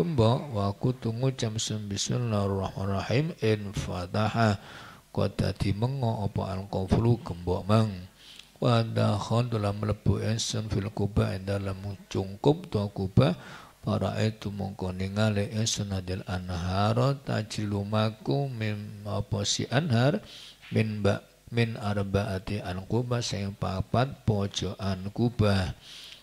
kembo wa aku tunggu jam bismillahirrahmanirrahim in fataha kota di mengo apa al qaflu kembo mang wa dakhon dalam melebu insun fil kuba dalam cungkup tua kuba para itu mongko ningali insun hadil anhar min mim apa si anhar min ba min arbaati an kuba sing papat pojokan kuba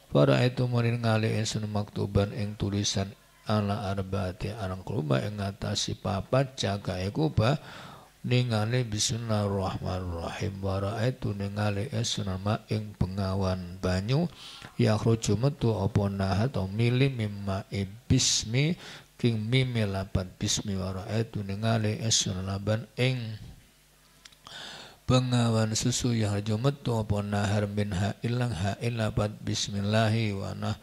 para itu murin ngali insun maktuban ing tulisan ala arbaati kluba yang ngatasi papat jaga Kuba ningali bismillahirrahmanirrahim wara itu ningali esnama ing pengawan banyu yakhruju metu apa nahat mili mimma ibismi king mimi lapan bismi wara itu ningali esnalaban ing pengawan susu yang metu apa nahar min ha ilang ha ilapat bismillahi wa nah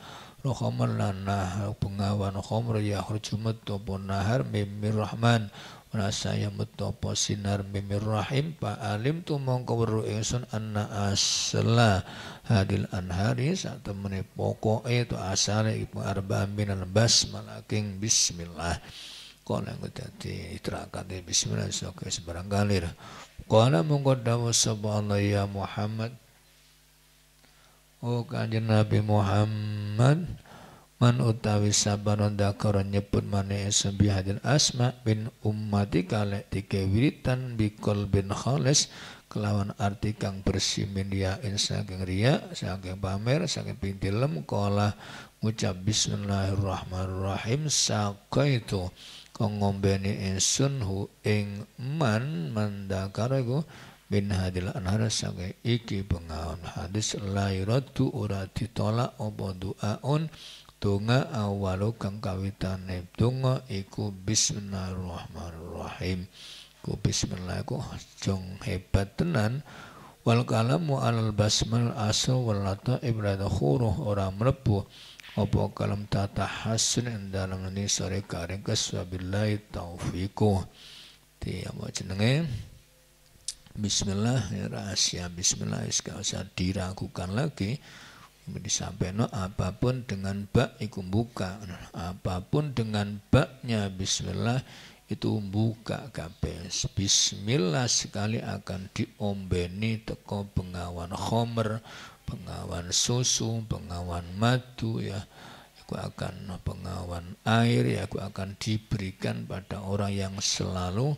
الخمر لنا pengawan khamr ya khurjumat topo nahar mimir rahman rasa ya metopo sinar mimir rahim pa alim tu mongko weru ingsun anna asla hadil anhari sak temene pokoke tu asale ibu arba minal basmalah king bismillah Kala engko dadi itrakate bismillah sok sebarang galir Kala mongko dawuh sapa ya Muhammad. Oh kanjeng Nabi Muhammad man utawi sabanon dakara nyebut mane esem bihadil asma bin ummati kalek tike wiritan bikol bin khales kelawan arti kang bersih min yain saking ria saking pamer saking pintilem kola ngucap bismillahirrahmanirrahim sakaitu kong ngombeni insun hu ing man mandakara iku min hadil anhar saking iki pengaon hadis la yuraddu ora ditolak apa duaun Donga awalu kang kawitane dunga iku bismillahirrahmanirrahim. Ku bismillah ku jong hebat tenan wal kalamu alal basmal asal wal lata ibrata khuruh ora mlebu apa kalam tata hasun ing dalem ni sore kareng kaswabillahi taufiku. Ti apa jenenge? Bismillah ya rahasia Bismillah iska usah diragukan lagi disampaikan apapun dengan bak itu buka apapun dengan baknya bismillah itu buka kabeh bismillah sekali akan diombeni teko pengawan Homer pengawan susu pengawan madu ya aku akan pengawan air ya aku akan diberikan pada orang yang selalu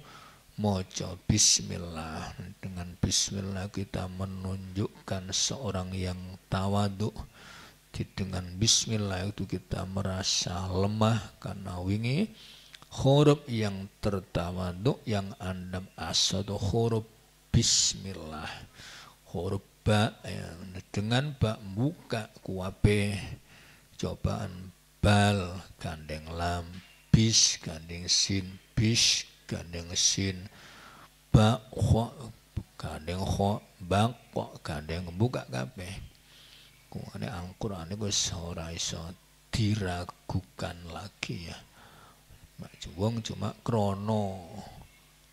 mojo bismillah dengan bismillah kita menunjukkan seorang yang tawaduk dengan bismillah itu kita merasa lemah karena wingi huruf yang tertawaduk yang anda asadu huruf bismillah huruf ba ya. dengan ba buka kuape cobaan bal gandeng lam bis gandeng sin bis gandeng sin bak kho gandeng kho bak kok gandeng buka kabeh kuane Al-Qur'an iku ora iso diragukan lagi ya mak wong cuma krono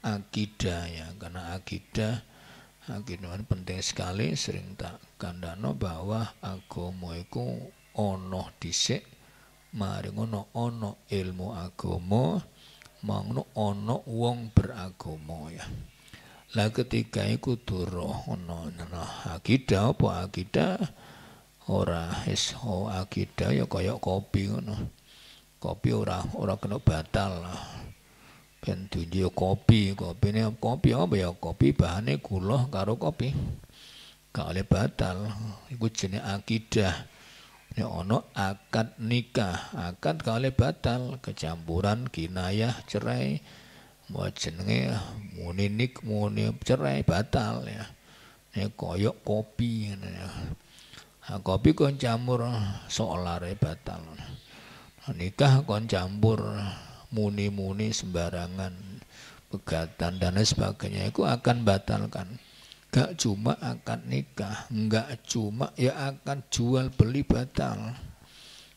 akidah ya karena akidah akidah penting sekali sering tak kandano bahwa agama iku onoh dhisik maring ono ono ilmu agama mangno ono wong beragama ya. Lah ketiga iku durah ono nah, akidah apa akidah ora esho akidah ya kaya kopi ngono. Kopi ora ora kena batal. Ben dunyo ya kopi, kopine kopi apa ya kopi bahannya gula karo kopi. Gak oleh batal. Iku jenenge akidah. Ya ono akad nikah, akad kali batal, kecampuran kinayah cerai, mau jenenge muni nik muni cerai batal ya. Ini ya, koyok kopi ya. Nah, kopi kon campur ya batal. Nah, nikah kon campur muni-muni sembarangan pegatan dan lain sebagainya itu akan batalkan. Gak cuma akan nikah, gak cuma ya akan jual beli batal.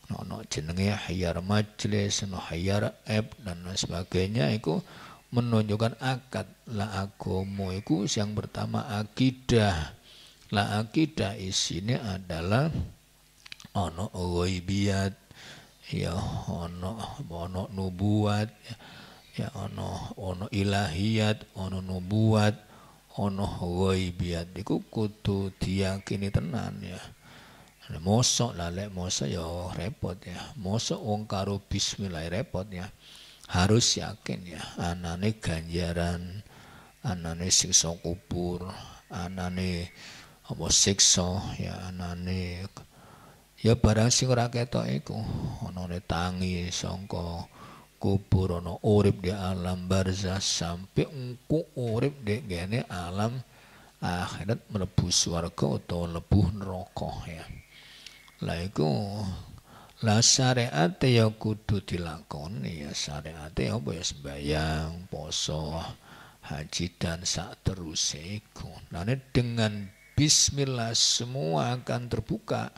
No, no jenenge hayar majelis, no hayar app dan lain sebagainya itu menunjukkan akad la agomo itu yang pertama akidah. La akidah isinya adalah ono ghaibiyat ya ono ono nubuat ya, ya ono ono ilahiyat ono nubuat ono ghaibiat iku kudu diyakini tenan ya. Mosok lah lek mosok ya repot ya. Mosok wong karo bismillah ya repot ya. Harus yakin ya anane ganjaran, anane siksa kubur, anane apa siksa ya anane ya barang sing ora ketok iku ana tangi sangka kubur ana urip di alam barzah sampai engko urip di gene alam akhirat mlebu swarga atau mlebu neraka ya. la iku lah syariat ya kudu dilakoni ya syariat ya apa ya sembayang, poso, haji dan sak terus iku. Nah dengan bismillah semua akan terbuka.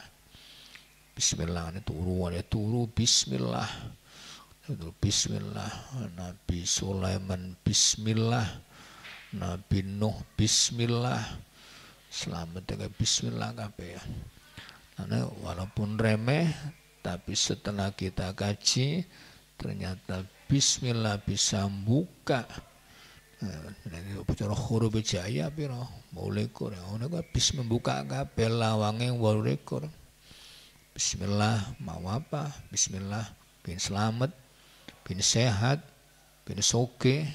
Bismillah ini turu, ada turu bismillah bismillah Nabi Sulaiman bismillah Nabi Nuh bismillah selamat dengan bismillah kabeh ya karena walaupun remeh tapi setelah kita kaji ternyata bismillah bisa buka eh, Nanti bicara huruf jaya piro? ya Ngono kuwi bis membuka kabeh lawange walikur. Bismillah mau apa? Bismillah bin selamat bin sehat, bin soke,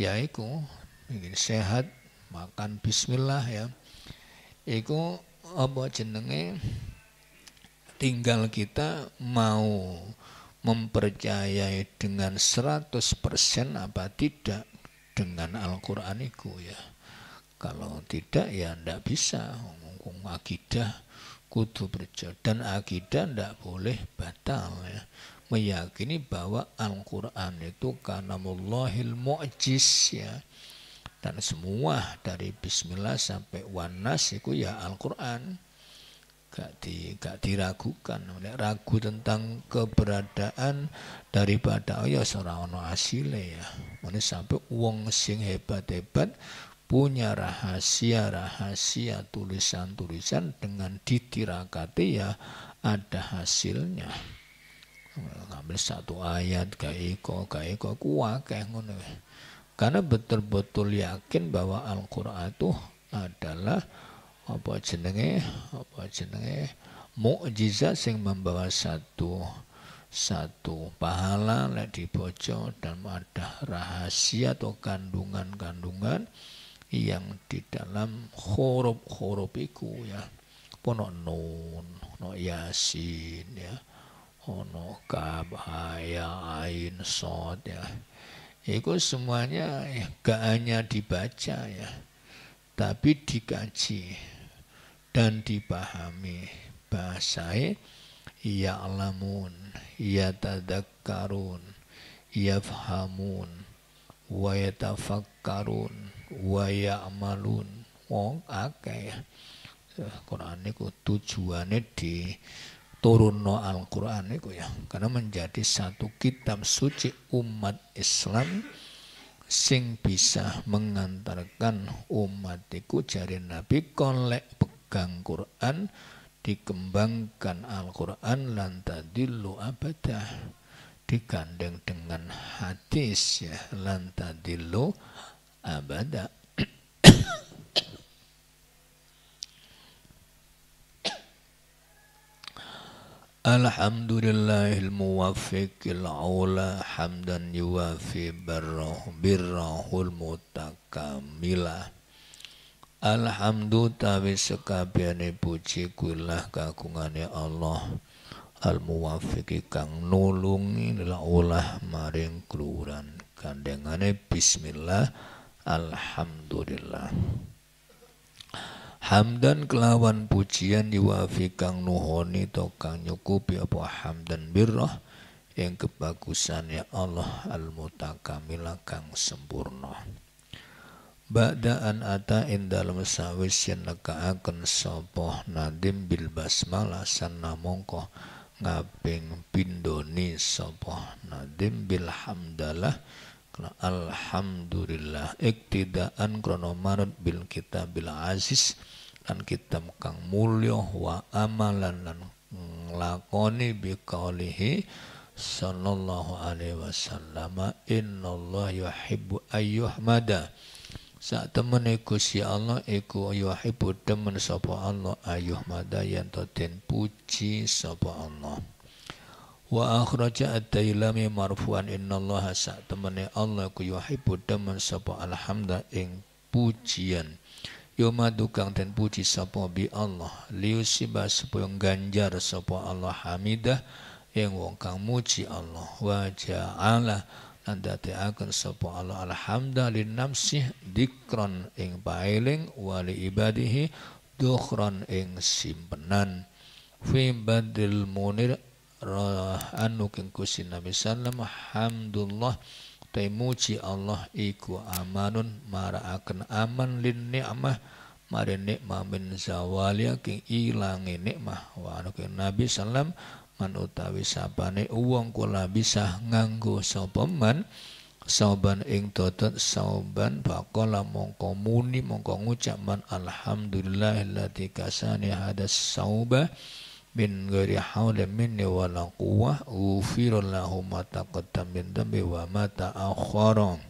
ya yaiku bin sehat, makan bismillah ya. Iku apa jenenge tinggal kita mau mempercayai dengan 100% apa tidak dengan Al-Qur'an itu ya. Kalau tidak ya ndak bisa ngomong akidah kudu berjalan dan akidah ndak boleh batal ya meyakini bahwa Al-Quran itu kanamullahil mu'jiz ya dan semua dari bismillah sampai wanas itu ya Al-Quran gak, di, gak diragukan ragu tentang keberadaan daripada oh ya seorang asile ya ini sampai uang sing hebat-hebat punya rahasia-rahasia tulisan-tulisan dengan ditirakati ya ada hasilnya ngambil satu ayat gak iko gak kuat kayak ngono karena betul-betul yakin bahwa Al-Qur'an itu adalah apa jenenge apa jenenge mukjizat sing membawa satu satu pahala lek dibaca dan ada rahasia atau kandungan-kandungan yang di dalam huruf-huruf iku ya ono nun no yasin ya ono kab haya ain sod ya itu semuanya ya, gak hanya dibaca ya tapi dikaji dan dipahami bahasai ya alamun ya tadakkarun fhamun, wa yatafakkarun wa amalun. wong akeh ya. Quran itu tujuannya di no Al-Qur'an itu ya karena menjadi satu kitab suci umat Islam sing bisa mengantarkan umatiku jari Nabi kolek pegang Quran dikembangkan Al-Quran di tadillu abadah digandeng dengan hadis ya di tadillu abadah Alhamdulillahil muaffikil aula, hamdan juafi berrahul muttaqamilah. Alhamdulillah kami sekalian dipuji kurlah keagungannya Allah. Almuaffik kang nulung inilah Allah maring keluaran. Kandengannya Bismillah. Alhamdulillah hamdan kelawan pujian yuwafi kang nuhoni to kang nyukupi apa hamdan birrah yang kebagusan ya Allah al-mutakamila kang sempurna Ba'daan ata in dalam sawis yang akan sopoh nadim bil basmalah sanna mongko ngaping pindoni sopoh nadim bil hamdalah Nah, alhamdulillah iktidaan krono manut bil kitabil aziz dan kita kang mulio wa amalan dan ngelakoni bi kaulihi. sallallahu alaihi wasallam innallaha yuhibbu ayyuhmada temen iku si Allah iku yuhibbu temen sapa Allah ayyuhmada yang to puji sapa Allah Wa akhraja at dailami marfu'an innallaha sa temene Allah ku yuhibbu demen sapa alhamda ing pujian. Yoma dukang dan puji sapa bi Allah liusiba sapa yang ganjar sapa Allah hamidah yang wong kang muji Allah wa ja'ala andate akan sapa Allah alhamda linnafsih dikron ing paeling wali ibadihi dukhron ing simpenan fi badil munir anu kang Nabi sallam hamdullah temuji Allah iku amanun mara akan aman lin ni'mah mari ni'mah min zawalia keng ilangi ni'mah wa anu keng Nabi sallam man utawi sabane uang kula bisa nganggo sopaman sauban ing totot sauban bakola mongko muni mongko ngucap man latika sani hadas saubah bin ghairi haula minni la quwwah ufira lahu ma taqaddam min dhanbi wa ma ta'akhkhara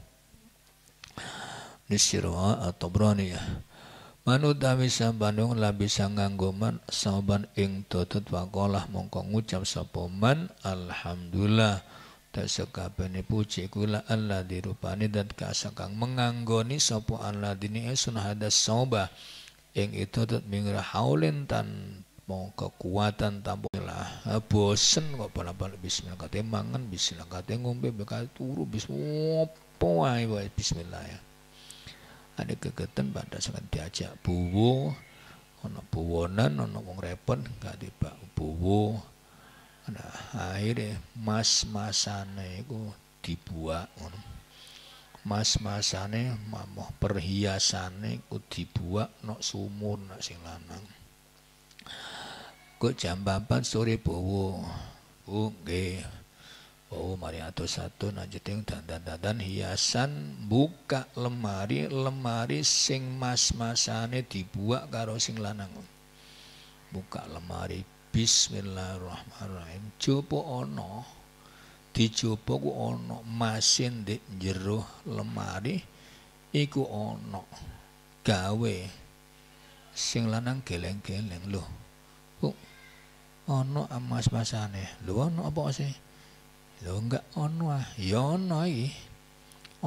nisra at-tabraniyah dami sambandung sambanung bisa nganggo man saban ing dodot wakolah mongko ngucap sapa man alhamdulillah Tasakabani puji kula Allah dirupani dan kasakang menganggoni sopo Allah dini sunah hadas sauba ing itu tut mingra haulin tan mau kekuatan lah eh, bosen kok balapan bismillah kate mangan bismillah kate ngombe bekal turu bismillah wae bismillah ya ada kegiatan pada sangat diajak buwo ono buwonan ono wong repot gak tiba buwo ada air mas masane iku dibuat ono mas-masane mamoh perhiasane itu dibuat nok sumur nak sing Kok jam 4 sore bowo. Oh nggih. mari atau satu dan dandan-dandan hiasan buka lemari lemari sing mas-masane dibuat karo sing lanang. Buka lemari Bismillahirrahmanirrahim. Jopo ono dijopo ku ono masin di jero lemari iku ono gawe sing lanang geleng-geleng loh ono amas masane lho ono apa sih lho enggak ono ah ya ono iki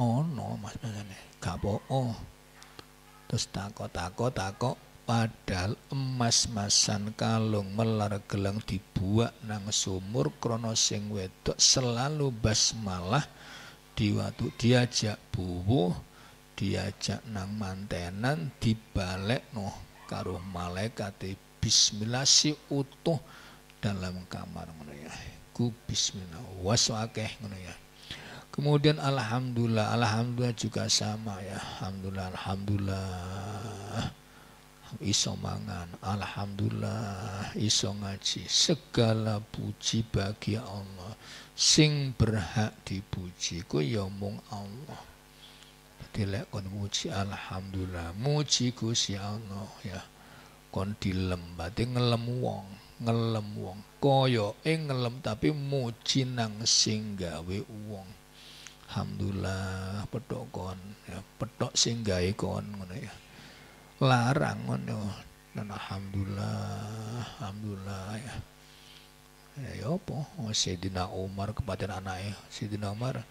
ono mas masane gak poo terus tako tako tako padahal emas masan kalung melar gelang dibuat nang sumur krono sing wedok selalu basmalah di waktu diajak bubu diajak nang mantenan dibalik no karo malaikat bismillah si utuh dalam kamar ngono ya. Ku bismillah ngono ya. Kemudian alhamdulillah, alhamdulillah juga sama ya. Alhamdulillah, alhamdulillah. Iso mangan, alhamdulillah, iso ngaji. Segala puji bagi Allah. Sing berhak dipuji ku ya mung Allah. Dadi lek kon muji alhamdulillah, muji Gusti Allah ya. Kon dilem, berarti ngelem wong ngelem wong koyoke ngelem tapi muji nang sing gawe wong alhamdulillah petok kon ya petok sing gawe kon ngono ya larang ngono dan alhamdulillah alhamdulillah ya ya, ya apa oh, sedina Umar kepada anaknya sedina Umar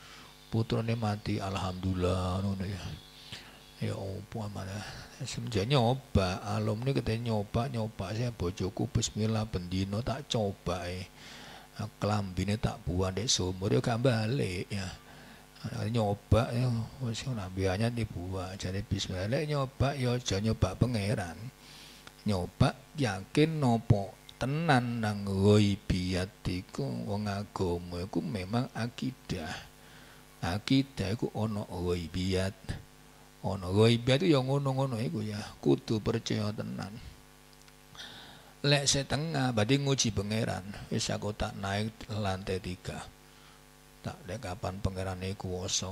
putrane mati alhamdulillah ngono ya ya apa mana? semenjak nyoba ni katanya nyoba nyoba saya bojoku bismillah pendino tak coba eh ah, kelambine tak buat dek sumur ya gak balik ya nyoba ya wis nabiannya dibuat jadi bismillah lek nyoba ya aja nyoba pangeran nyoba yakin nopo tenan nang ghaibiyat wong agama iku memang akidah akidah iku ana ghaibiyat Ono ghaibah itu yang ngono-ngono iku ya. Kudu percaya tenan. Lek setengah berarti nguji pangeran. Wis aku tak naik lantai tiga. Tak lek kapan pangeran iku kuwasa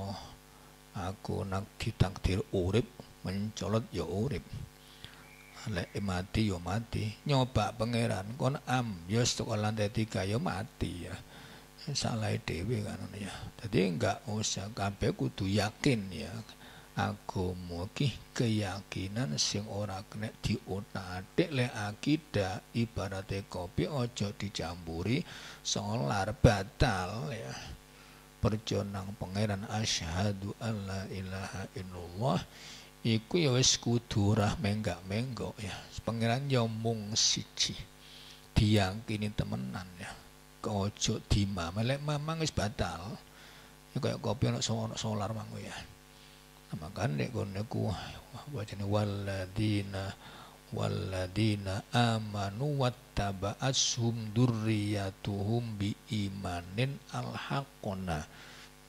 Aku nak ditakdir urip, mencolot ya urip. Lek mati ya mati. Nyoba pangeran kon am ya stok lantai tiga ya mati ya. Salah dhewe kan ya. Jadi enggak usah kabeh kudu yakin ya agama ki keyakinan sing ora kena diutak-atik le akidah ibarate kopi aja dicampuri solar batal ya perjonang pangeran asyhadu alla ilaha illallah iku ya wis kudu menggak menggo ya pangeran ya mung siji diyakini temenan ya kojo dimam lek mamang wis batal ya kaya kopi ana solar mangko ya makanya goneku ni waladina waladina amanu ashum durriyatuhum bi imanin alhaqona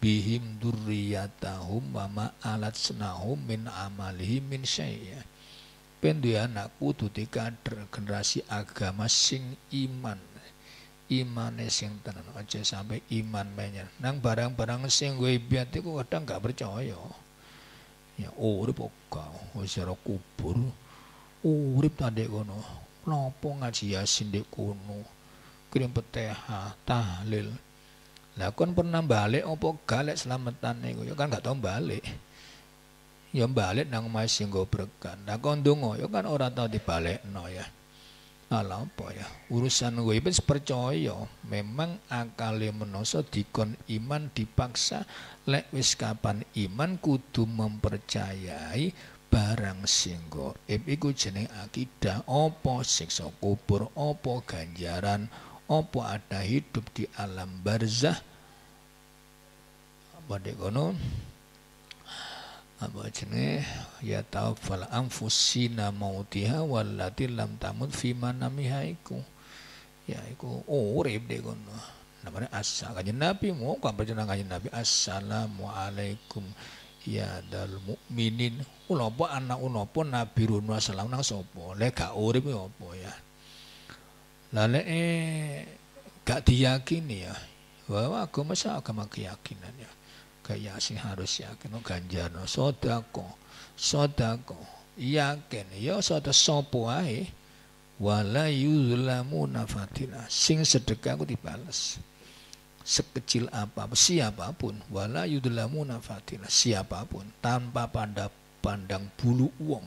bihim durriyatahum mama alat alatsnahum min amalihi min syai'a pendu anakku tuti kader generasi agama sing iman imane sing tenan aja sampai iman menyen nang barang-barang sing gue biati ku kadang gak percaya Ya urip oga wis kubur. Urip ta ndek kono. Napa ngaji Yasin ndek kono? Kirim petehah, tahlil. Lah kon pernah balik opo galek selametan niku? Ya kan gak tau balik. Ya balik nang masih nggo berkan. Lah kon ndonga ya kan ora tau dibalekno ya ala nah, apa ya urusan goib wis percaya memang akale menungso dikon iman dipaksa lek wis kapan iman kudu mempercayai barang sing goib iku jeneng akidah apa siksa kubur apa ganjaran apa ada hidup di alam barzah apa kono apa jenenge ya tahu, fal anfusina mautiha wallati lam tamut fi manamiha iku ya iku urip de kono namanya asal, kanjeng nabi mau kan panjenengan kanjeng nabi assalamualaikum ya dal mukminin ulopo anak ulopo nabi runwa salam nang sopo, le urib urip ya opo ya lale eh, gak diyakini ya bahwa agama agama keyakinan ya ya sih harus yakin oh, ganjar no oh, sodako sodako yakin yo ya, soda sopo ae wala yuzlamu nafatina sing sedekah aku dibales sekecil apa siapapun wala yudlamu nafatina siapapun tanpa pada pandang bulu uang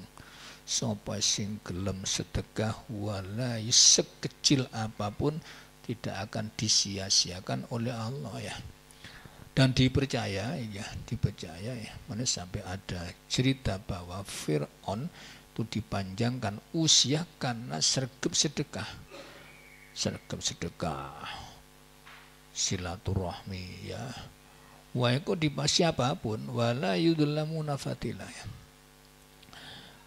sopai sing gelem sedekah walai sekecil apapun tidak akan disia-siakan oleh Allah ya dan dipercaya ya dipercaya ya mana sampai ada cerita bahwa Fir'aun itu dipanjangkan usia karena sergap sedekah sergap sedekah silaturahmi ya wa ikut dipasi siapapun, wala yudlamu nafatila ya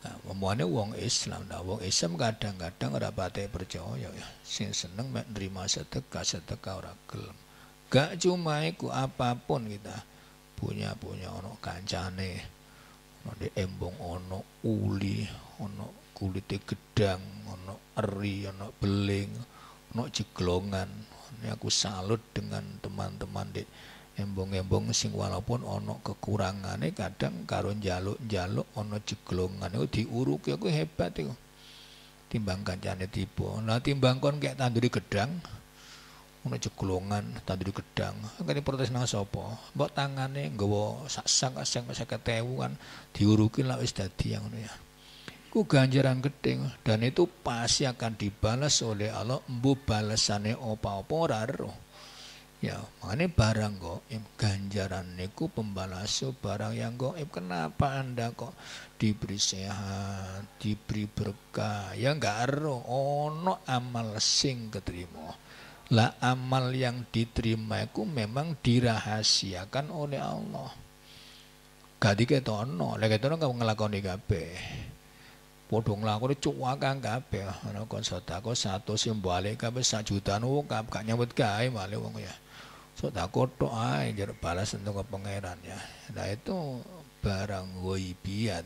Nah, Memangnya wong Islam, nah uang Islam kadang-kadang ora pati percaya ya. Sing seneng menerima sedekah, sedekah orang gelem gak cuma iku apapun kita punya punya ono kancane ono di embong ono uli ono kulite gedang ono eri ono beling ono jeglongan ini aku salut dengan teman-teman di embong-embong sing walaupun ono kekurangannya kadang karun jaluk-jaluk ono jeglongan itu diuruk ya aku hebat itu timbang kancane tipe nah timbang kon kayak tanduri gedang ono jeglongan di gedang kene protes nang sapa mbok tangane nggawa saksak aseng 50.000 kan diuruki lah wis dadi yang ngono ya ku ganjaran gedeng dan itu pasti akan dibalas oleh Allah embu balasane apa-apa ora ya makanya barang kok ganjaran niku so barang yang kok ya kenapa anda kok diberi sehat diberi berkah ya enggak ero ono amal sing keterima lah amal yang diterima itu memang dirahasiakan oleh Allah. Gak diketono, lek ketono kamu di ngelakoni kabeh. di nglakoni kang gape. ana kon sedako satu sing bali satu satu juta wong oh, kak nyambut kai malu wong ya. Sedako kau doa jadi balas untuk kepengeran ya. Nah itu barang ghaibiat.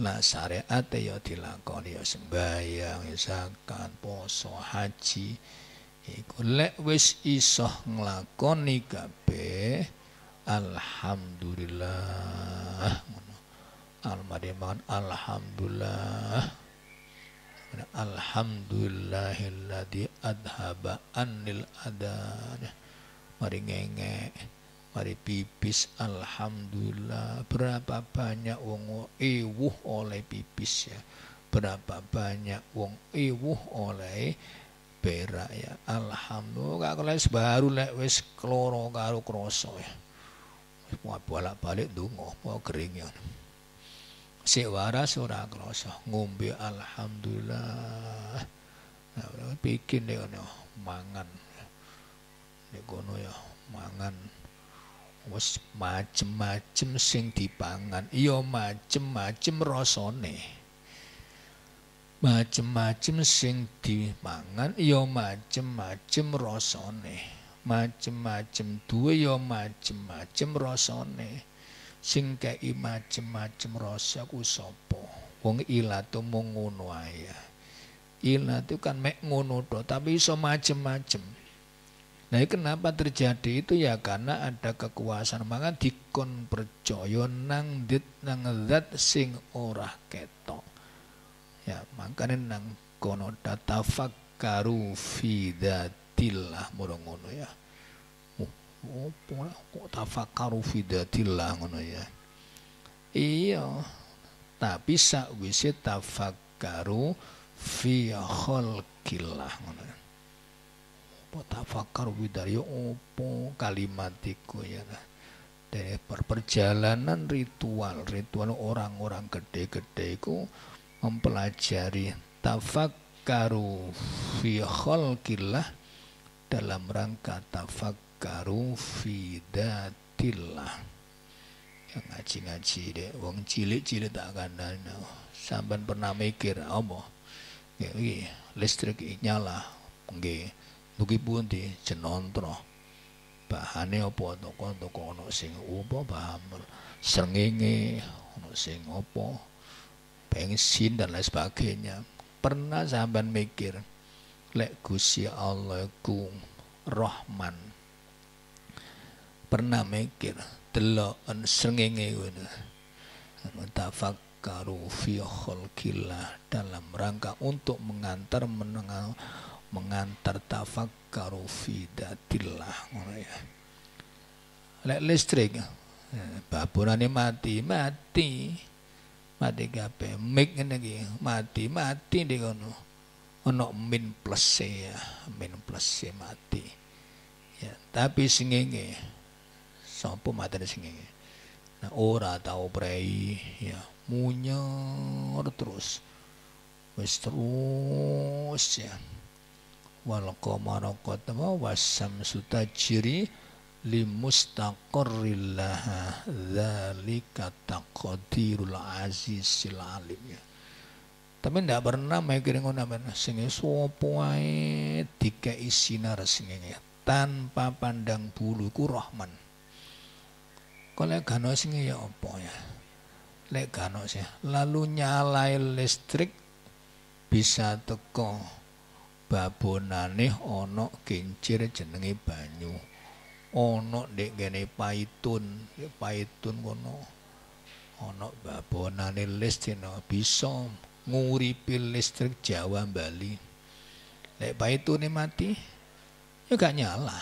Lah syariat ya dilakukan ya sembahyang, ya zakat, poso, haji. Iku lek wis isoh nglakoni kabeh alhamdulillah ngono. Almadiman alhamdulillah. Alhamdulillahilladzi adhaba anil adan. Mari ngenge, mari pipis alhamdulillah. Berapa banyak wong ewuh oleh pipis ya. Berapa banyak wong ewuh oleh berak ya. Alhamdulillah kalau baru lek wis kloro karo krasa ya. Wis bolak-balik ndonga apa kering ya. Sik waras ora ngombe alhamdulillah. bikin deh ono mangan. Nek kono ya mangan. wes macem-macem sing dipangan. iyo macem-macem rosone macem-macem sing mangan ya macem-macem rosone macem-macem duwe ya macem-macem rosone sing kei macem-macem rasa ku sapa wong ilatu mung ngono ae ilatu kan mek ngono do tapi iso macem-macem Nah kenapa terjadi itu ya karena ada kekuasaan maka dikon percaya nang dit nang zat sing ora ketok Ya, makanya nang kono data fakaru fidatillah murung ya. Opo kok tafakaru fidatillah ngono ya. Iya. Tapi sakwise tafakaru fi khalqillah ngono ya. Opo tafakaru fi ya opo kalimatiku ya. dari perjalanan ritual ritual orang-orang gede-gede ku mempelajari tafakkaru fi khalqillah dalam rangka tafakkaru fi datillah yang ngaji-ngaji deh wong cilik-cilik tak no sampean pernah mikir apa ya iki listrik nyala nggih pun pundi jenontro bahane apa toko-toko ana sing apa paham srengenge ana sing apa bensin dan lain sebagainya pernah sahabat mikir lek gusi Allah ku Rahman pernah mikir deloken srengenge ngono mutafakkaru fi khalqillah dalam rangka untuk mengantar menengah mengantar tafakkaru fi datillah ngono ya lek listrik eh, baburane mati mati mati kape mik ngene iki mati mati ning kono ono min plus ya min plus mati ya tapi ngene sapa sing ngene nah ora tau prei ya munyer terus wis terus ya wal qamara qatama wasam sutajiri limustaqarrillaha dzalika taqdirul azizil alim ya. Tapi ndak pernah mikir ngono men sing sapa wae dikai sinar sing tanpa pandang bulu ku Rahman. lek gano sing ya apa ya? Lek gano sih. Lalu nyalai listrik bisa teko babonane ana kincir jenenge banyu ono dek gene paitun ya paitun kono ono babonane listrik bisa nguripi listrik Jawa Bali lek paitune mati ya gak nyala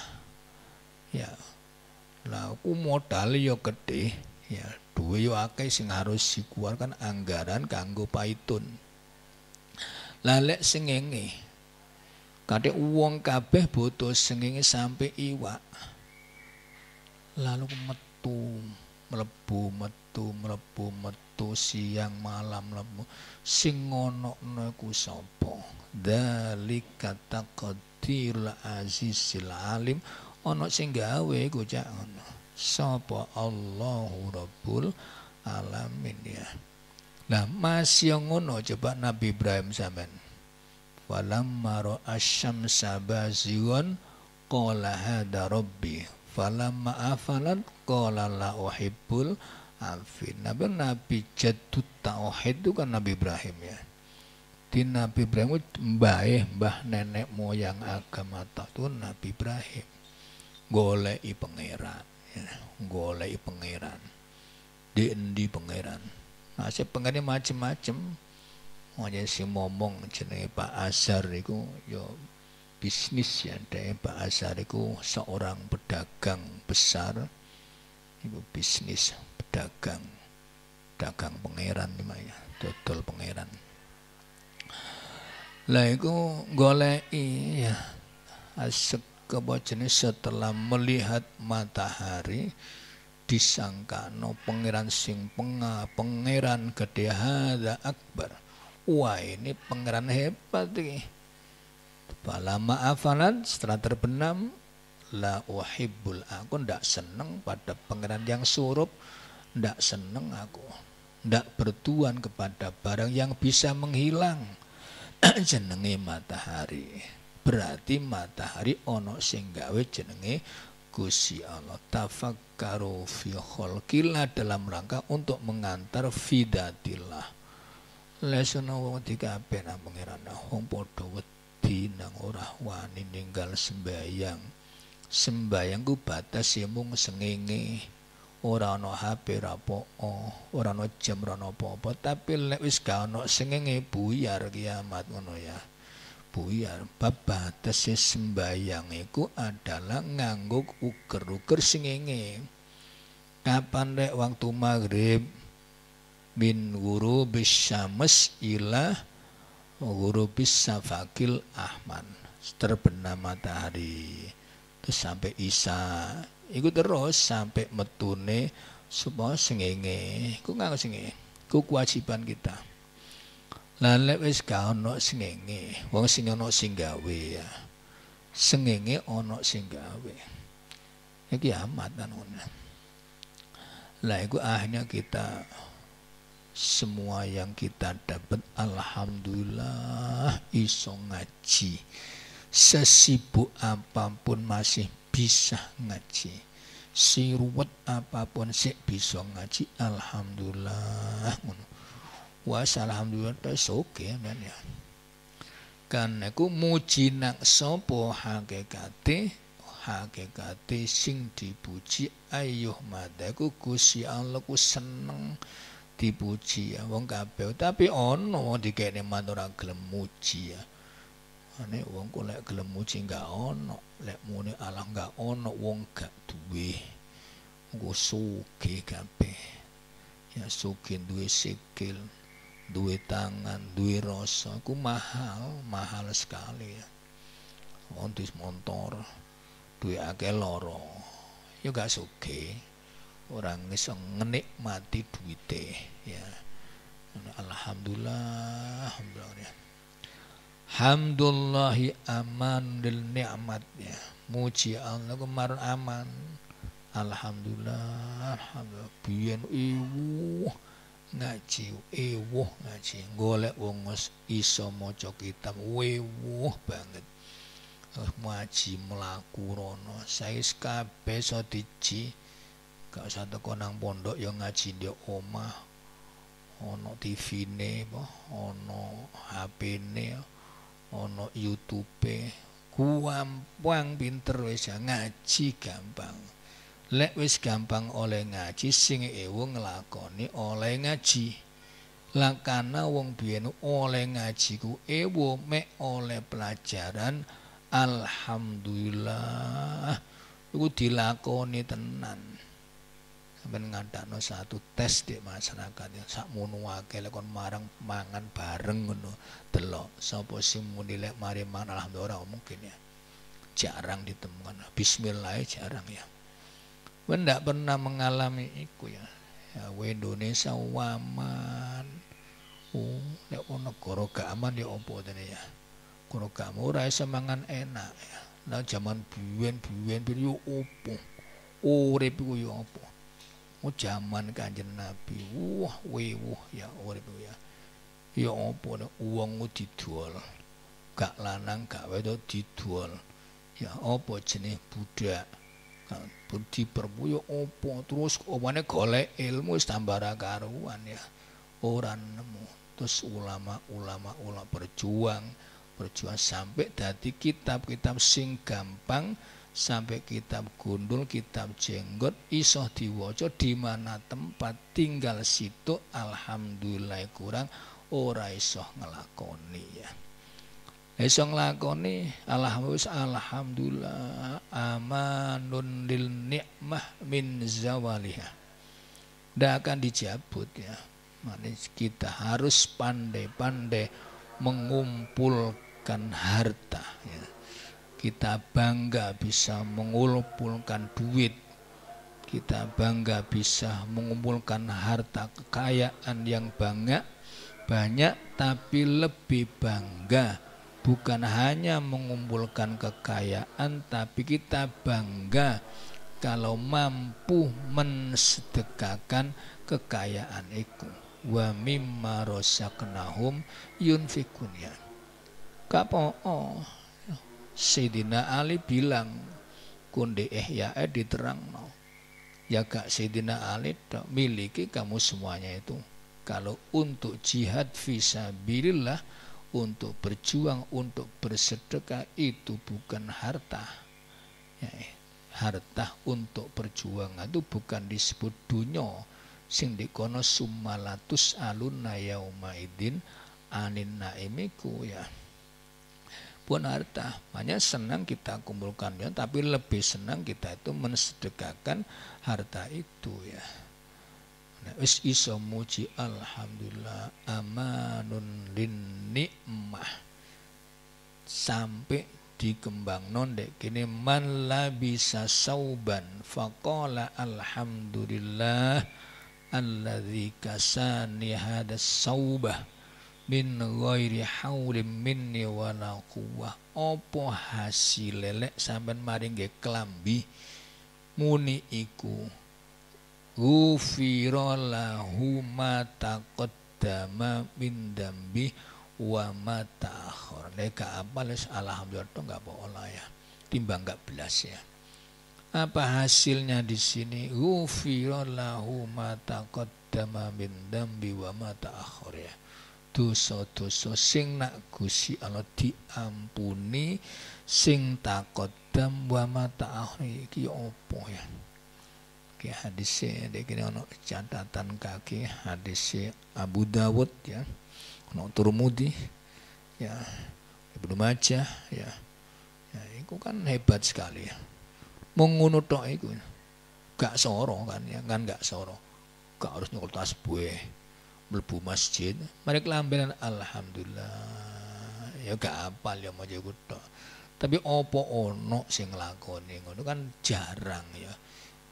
ya lah aku modal yo ya gede ya duwe yo ya akeh sing harus dikeluarkan anggaran kanggo paitun lah lek sengenge kate wong kabeh butuh sengenge sampai iwak lalu metu melebu metu melebu metu siang malam melebu sing ngono sopo dari kata taqdirul azizil alim ono sing gawe ono sopo Allahu rabbul alamin ya nah masih ya ono coba Nabi Ibrahim zaman walam maro asham sabazion bazighon qala falam maafalan qala la uhibbul afin. Nabi Nabi jadut tauhid itu kan Nabi Ibrahim ya. Di Nabi Ibrahim itu mbah mbah nenek moyang agama tak Nabi Ibrahim. Golei pangeran, ya. golei pangeran. Di endi pangeran. Nasib pangeran macem-macem. Wajah si momong jenenge Pak Azhar itu yo ya, bisnis ya deh Pak Asar itu seorang pedagang besar ibu bisnis pedagang dagang pangeran nih total ya, pangeran lah itu golei ya asek kepo setelah melihat matahari disangka no pangeran sing penga pangeran gede akbar wah ini pangeran hebat nih. Falama afalan setelah terbenam la uhibbul aku ndak seneng pada pangeran yang surup ndak seneng aku ndak bertuan kepada barang yang bisa menghilang jenenge matahari berarti matahari ono sing gawe jenenge Gusti Allah tafakkaru fi kholkillah dalam rangka untuk mengantar fidatillah lesono wong dikabeh nang pangeran wong padha dadi nang ora wani ninggal sembayang. sembayangku batas ya mung sengenge. Ora ana HP ora apa ora ana jam ora apa-apa, tapi lek wis gak ana sengenge buyar kiamat ngono ya. buyar bab batas ya sembayang iku adalah nganggo uger-uger singenge kapan rek waktu maghrib min guru bisames ila Ghurubis Safakil Ahmad terbenam matahari terus sampai Isa iku terus sampai metune semua sengenge ku nganggo sengenge ku kewajiban kita lah lek wis gak ono sengenge wong sing ono sing gawe ya sengenge ono sing gawe iki amat anu lah iku akhirnya kita semua yang kita dapat alhamdulillah iso ngaji sesibuk apapun masih bisa ngaji siruwet apapun sih bisa ngaji alhamdulillah wah alhamdulillah terus oke okay, men ya karena aku muji nang sopo hakikate hakikate sing dipuji ayuh madaku kusi Allah ku seneng dipuji ya wong kabeh tapi on wong dikene matur gelem muji ya ane wong kok lek gelem muji gak ana lek muni Allah enggak ana wong gak duwe engko suke kabeh ya suke duwe sikil duwe tangan duwe rasa ku mahal mahal sekali ya wong motor duwe akeh lara ya gak sugih orang iso ngenikmati duitnya ya alhamdulillah alhamdulillah ya. Hamdullahi aman lil nikmat ya. Muji Allah kemarin aman. Alhamdulillah, alhamdulillah. Biyen ewu ngaji, ewu ngaji. Golek wong iso maca kitab wewu banget. Terus ngaji mlaku rono. Saya kabeh iso diji gak usah teko nang pondok yang ngaji di omah ono TV-ne ono HP-ne ono YouTube-e kuampang pinter wis ya, ngaji gampang lek wis gampang oleh ngaji sing ewu nglakoni oleh ngaji lakana wong biyen oleh ngaji ku ewu mek oleh pelajaran alhamdulillah iku dilakoni tenan ngadak no satu tes di masyarakat yang sak munu wakil kon marang mangan bareng ngono delok sapa sing muni lek mari mangan alhamdulillah mungkin ya jarang ditemukan bismillah jarang ya benda ndak pernah mengalami iku ya. Ya Indonesia waman. uh, nek ono negara gak aman ya opo tene ya. Negara gak ora iso mangan enak ya. Lah zaman biyen-biyen yo opo. Urip repu yo opo oh zaman kanjeng Nabi wah wewuh ya urip ya ya apa wong didual gak lanang gak wedok didual ya apa jenis budak budi perpu ya apa terus omane golek ilmu wis tambah karuan ya orang nemu terus ulama-ulama ulama berjuang berjuang sampai dari kitab-kitab sing gampang sampai kitab gundul, kitab jenggot, isoh diwojo di mana tempat tinggal situ alhamdulillah kurang ora isoh ngelakoni ya. isoh ngelakoni alhamdulillah amanun lil nikmah min zawaliha. Tidak akan dijabut ya. Manis kita harus pandai-pandai mengumpulkan harta ya kita bangga bisa mengumpulkan duit. Kita bangga bisa mengumpulkan harta kekayaan yang banyak, banyak tapi lebih bangga bukan hanya mengumpulkan kekayaan tapi kita bangga kalau mampu mensedekahkan kekayaan itu wa mimma razaqnahum yunfikunya kapo oh Sayyidina Ali bilang kunde eh diterang no. Ya kak Sayyidina Ali tak miliki kamu semuanya itu. Kalau untuk jihad visabilillah, untuk berjuang, untuk bersedekah itu bukan harta. Ya, eh, harta untuk berjuang itu bukan disebut dunyo. Sing dikono sumalatus aluna yauma idin anin naimiku ya pun harta. Makanya senang kita kumpulkan ya, tapi lebih senang kita itu mensedekahkan harta itu ya. Nah, wis iso muji alhamdulillah amanun lin nikmah. Sampai dikembang dek kini man labisa sauban faqala alhamdulillah alladzi kasani hadas saubah min ghairi haulim minni wala quwwah apa hasil lelek sampean maring nggih kelambi muni iku ufira lahu ma taqaddama min dambi wa ma ta'akhir apa les alhamdulillah to enggak apa ya timbang enggak belas ya apa hasilnya di sini ufira lahu ma taqaddama min dambi wa ma ta'akhir ya dosa-dosa sing nak gusi Allah diampuni sing takodam wa mata iki opo ya iki hadise iki ono catatan kaki hadise Abu Dawud ya ono Turmudi ya Ibnu Majah ya ya iku kan hebat sekali ya mengunut tok iku gak soro kan ya kan gak soro gak harus nyekul tasbih mlebu masjid mereka lambenan alhamdulillah ya gak apa ya mau tok tapi opo ono sing nglakoni ngono kan jarang ya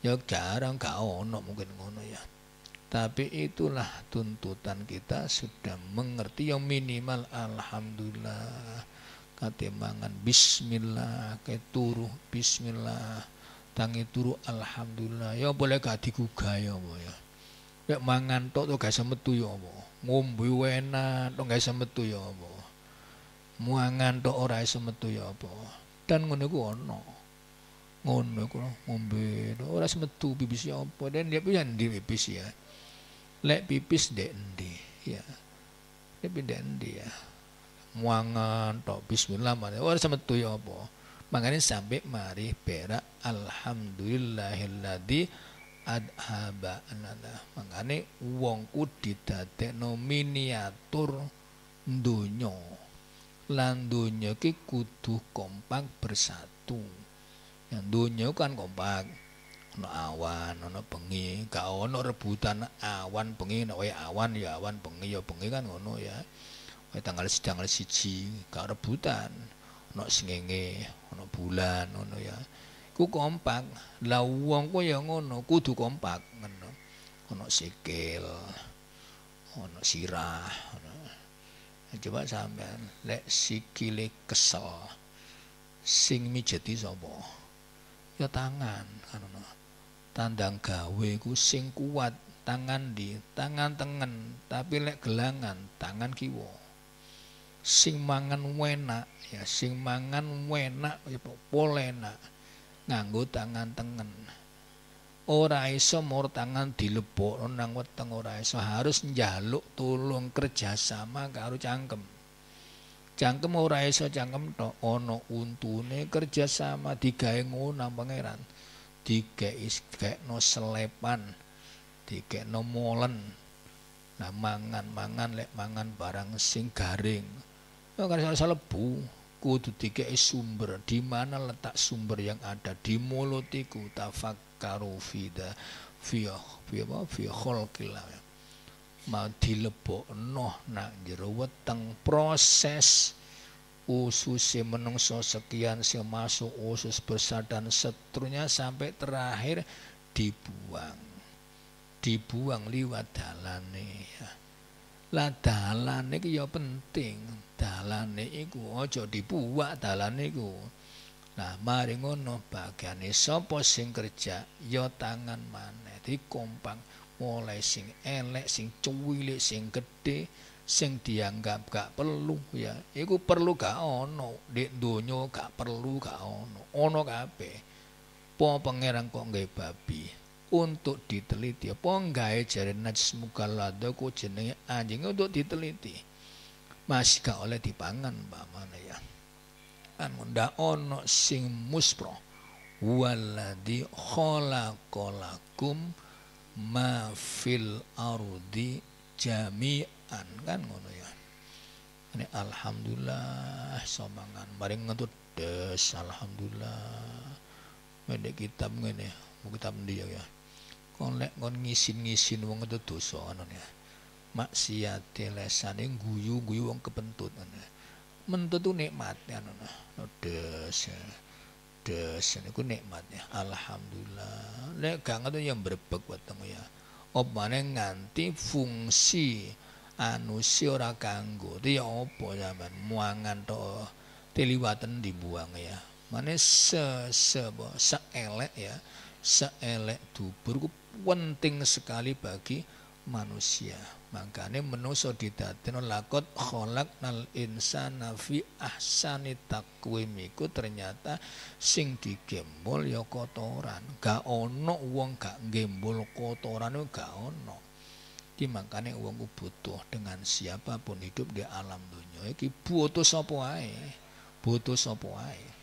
ya jarang gak ono mungkin ngono ya tapi itulah tuntutan kita sudah mengerti yang minimal alhamdulillah katemangan bismillah bismillah turu bismillah tangi turu alhamdulillah ya boleh gak digugah ya boleh Nek mangan tok tok gak semetu ya apa? Ngombe wena tok gak semetu ya apa? muangan tok ora semetu ya apa? Dan ngono iku ono. Ngono iku ngombe tok ora semetu pipis ya apa? Dan dia pisan ya di pipis ya. Lek pipis dek endi ya. Lek pindah endi ya. Muangan tok bismillah mana ora semetu ya apa? Makanya sampai mari berak alhamdulillahilladzi adhaba anada makane wongku didadekno miniatur donya lan donya ki kudu kompak bersatu yang donya kan kompak no awan no bengi gak ana rebutan awan bengi nek awan ya awan bengi ya bengi kan ngono ya wae tanggal tanggal siji gak rebutan ono sengenge ono bulan ono ya ku kompak la wong ku ya ngono kudu kompak ngono ono sikil ono sirah nah, coba sampean lek sikile kesel sing mijeti sapa ya tangan ngono tandang gawe ku sing kuat tangan di tangan tengen tapi lek gelangan tangan kiwo, sing mangan wenak ya sing mangan wenak ya polena nganggo tangan tengen. Ora iso mur tangan dilebokno nang weteng ora iso, harus njaluk tulung kerjasama karo cangkem. Cangkem ora iso cangkem to ono untune kerjasama digawe ngono pangeran. Digek no selepan, digek no molen, Nah mangan mangan lek mangan barang sing garing. Ora iso lebu aku dudike sumber di mana letak sumber yang ada di mulutiku tafakkaru fida fi fi apa fi khalqillah ya. mau dilebok noh nak jero weteng proses usus si menungso sekian si masuk usus besar dan seterusnya sampai terakhir dibuang dibuang liwat dalane nih ya. Lah dalane iki ya penting. Dalane iku aja dibuwak dalane iku. Nah, mari ngono bagane sapa sing kerja ya tangan maneh dikompang mulai sing elek, sing cuwilik, sing gede sing dianggap gak perlu ya. Iku perlu gak ono, di donya gak perlu gak ono. Ono kabeh. Po pangeran kok nggih babi untuk diteliti. Apa enggak jare najsmuka ladaku jenenge anjing untuk diteliti. Masih gak oleh dipangan Pak mana ya. Kan ndak ono sing muspro. Waladi khalaqalakum ma fil ardi jami'an kan ngono ya. Ini alhamdulillah somangan mari ngentut des alhamdulillah. Mendek kitab ngene, kitab ndi ya. ya? Konlek, kon ngisin-ngisin wong itu dosa ngono ya. Maksiate yang guyu-guyu wong kepentut ngono. Ya. Mentut ku nikmat ya, ngono. Ya. Des. Des ku nikmat ya. Alhamdulillah. Lek gak yang berbek wetengmu ya. Opane nganti fungsi anusi ora kanggo. Itu ya apa zaman, muangan to tiliwaten dibuang ya. Mane se se se elek ya seelek dubur penting sekali bagi manusia. Makanya menuso didateno lakot kholak nal insana fi ahsani takwimiku ternyata sing digembol ya kotoran. Gak ono uang gak gembol kotoran gak ono. di makane uang butuh dengan siapapun hidup di alam dunia iki butuh sapa Butuh sopoai.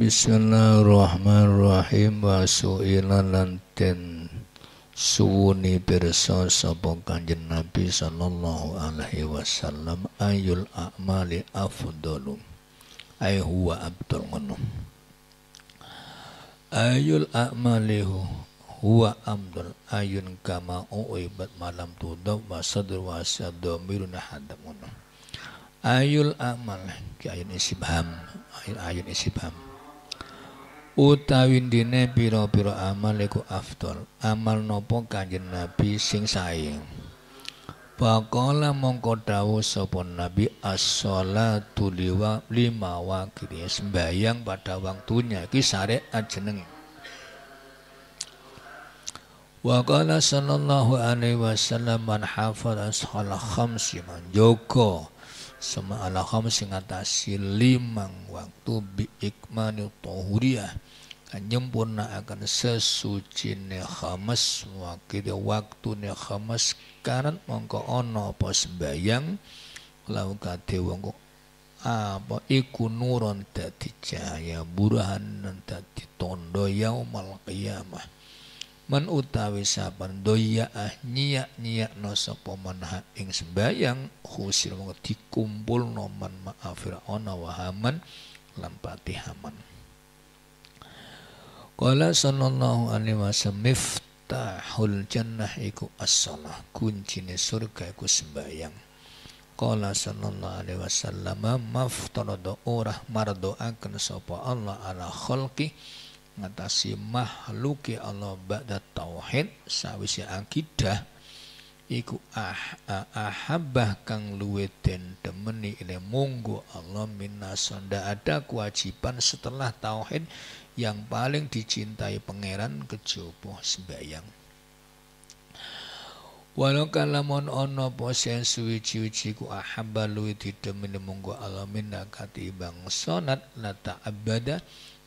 Bismillahirrahmanirrahim wa su'ilan lantin suwuni pirsa sapa kanjeng Nabi sallallahu alaihi wasallam ayul a'mali afdalu ay huwa abdul ngono ayul a'mali huwa amdul ayun kama uibat malam tudab wa sadr wa sadamirun ayul amal ki ayun isibham ayun ayun isibham utawi dine piro pira amal iku afdol amal nopo kanjeng nabi sing saing. Bakola mongko dawuh Nabi as tuliwa liwa lima wakili ya, sembahyang pada waktunya iki ajeneng. jenenge. sallallahu alaihi wasallam man hafal ashal khamsi man joko sama ala khamsi ngatasi limang waktu bi ikmanil tohuriyah kan nyempurna akan sesuci ne khamas waktu waktu ne khamas mongko ono pos bayang, lau kate wongko apa ikunuron nuron cahaya burahan nanti tondo yaumal qiyamah man utawi saban doya ah, nyiak nyiak no sapa manha ing sembayang khusir mung dikumpul man maafir ana wahaman lan patihaman Qala sallallahu alaihi wasallam miftahul jannah iku as-shalah kuncine surga iku sembayang Kala sallallahu alaihi wasallam maftarada ora mardoaken sapa Allah ala khalqi ngatasi makhluke Allah ba'da tauhid sawise akidah iku ah, ah ahabbah kang luwe den demeni ile munggu Allah minna ndak ada kewajiban setelah tauhid yang paling dicintai pangeran kejaba sembayang Walau kalamun ono posen suwi cuci ku ahabba luwi didemini allah alamin nakati bang sonat nata abada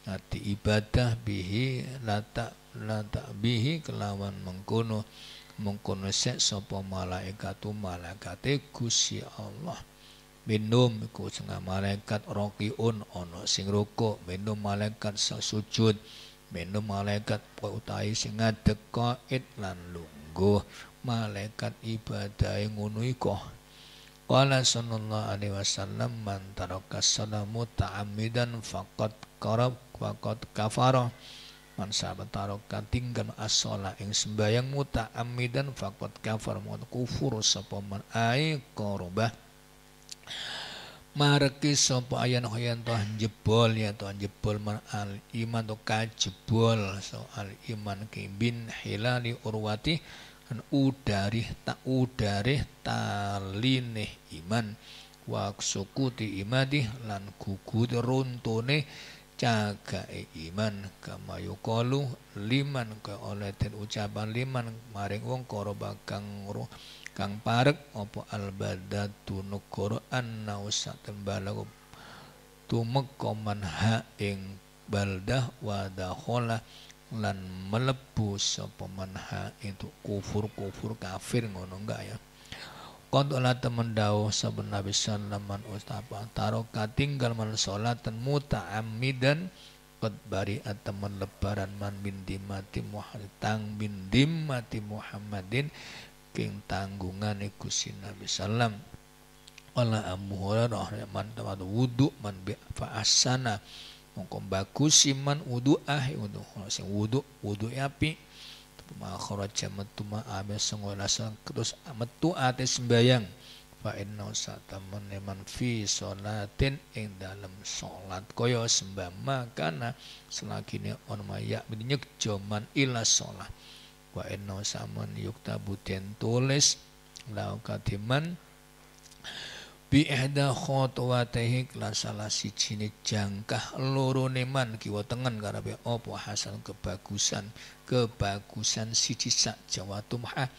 Nanti ibadah bihi lata lata bihi kelawan mengkono mengkono sek sapa malaikatu malaikate kusi Allah. Minum ku setengah malaikat rokiun ono sing ruko minum malaikat sesujud minum malaikat utahe sing ngadeg qaid lan lungguh. Malaikat ibadah ngono iku. Qala sallallahu alaihi wasallam man taraka salamu ta'ammidan faqad qarab Fakot kafara man sabataraka tinggal as-shala ing sembayang muta amidan fakot kafar mung kufur sapa man ai korobah mareki sopo ayan hoyan toh jebol ya toh jebol man al iman to kajebol al iman kibin bin hilali urwati an udari tak udari taline iman wa sukuti imadi lan gugut runtune jaga iman kama yukalu liman ke oleh dan ucapan liman maring wong koroba kang roh kang parek opo albadatu negara annau tumek koman ha ing baldah wadahola hola lan melebus sapa manha itu kufur kufur kafir ngono enggak ya Qadala teman dawuh sabun Nabi sallallahu alaihi wasallam taroka tinggal man muta amidan qad bari temen lebaran man bindi mati Muhammad tang bindi mati Muhammadin king tanggungan ikusin Nabi sallam wala Abu roh man tamat wudu man bi fa asana mongko bagus siman wudu ah wudu wudu wudu api tuma kharaja metu ma'ame sengola terus metu ate sembayang fa inna satamun man fi salatin ing dalam salat kaya sembah makana selagine on maya nyekjo joman ila salat wa inna samun yuktabu den tulis laukadiman bi ihda khotwatihi lan salah sijine jangkah loro neman kiwa tengen karepe apa hasan kebagusan kebagusan siji sak jawa tumha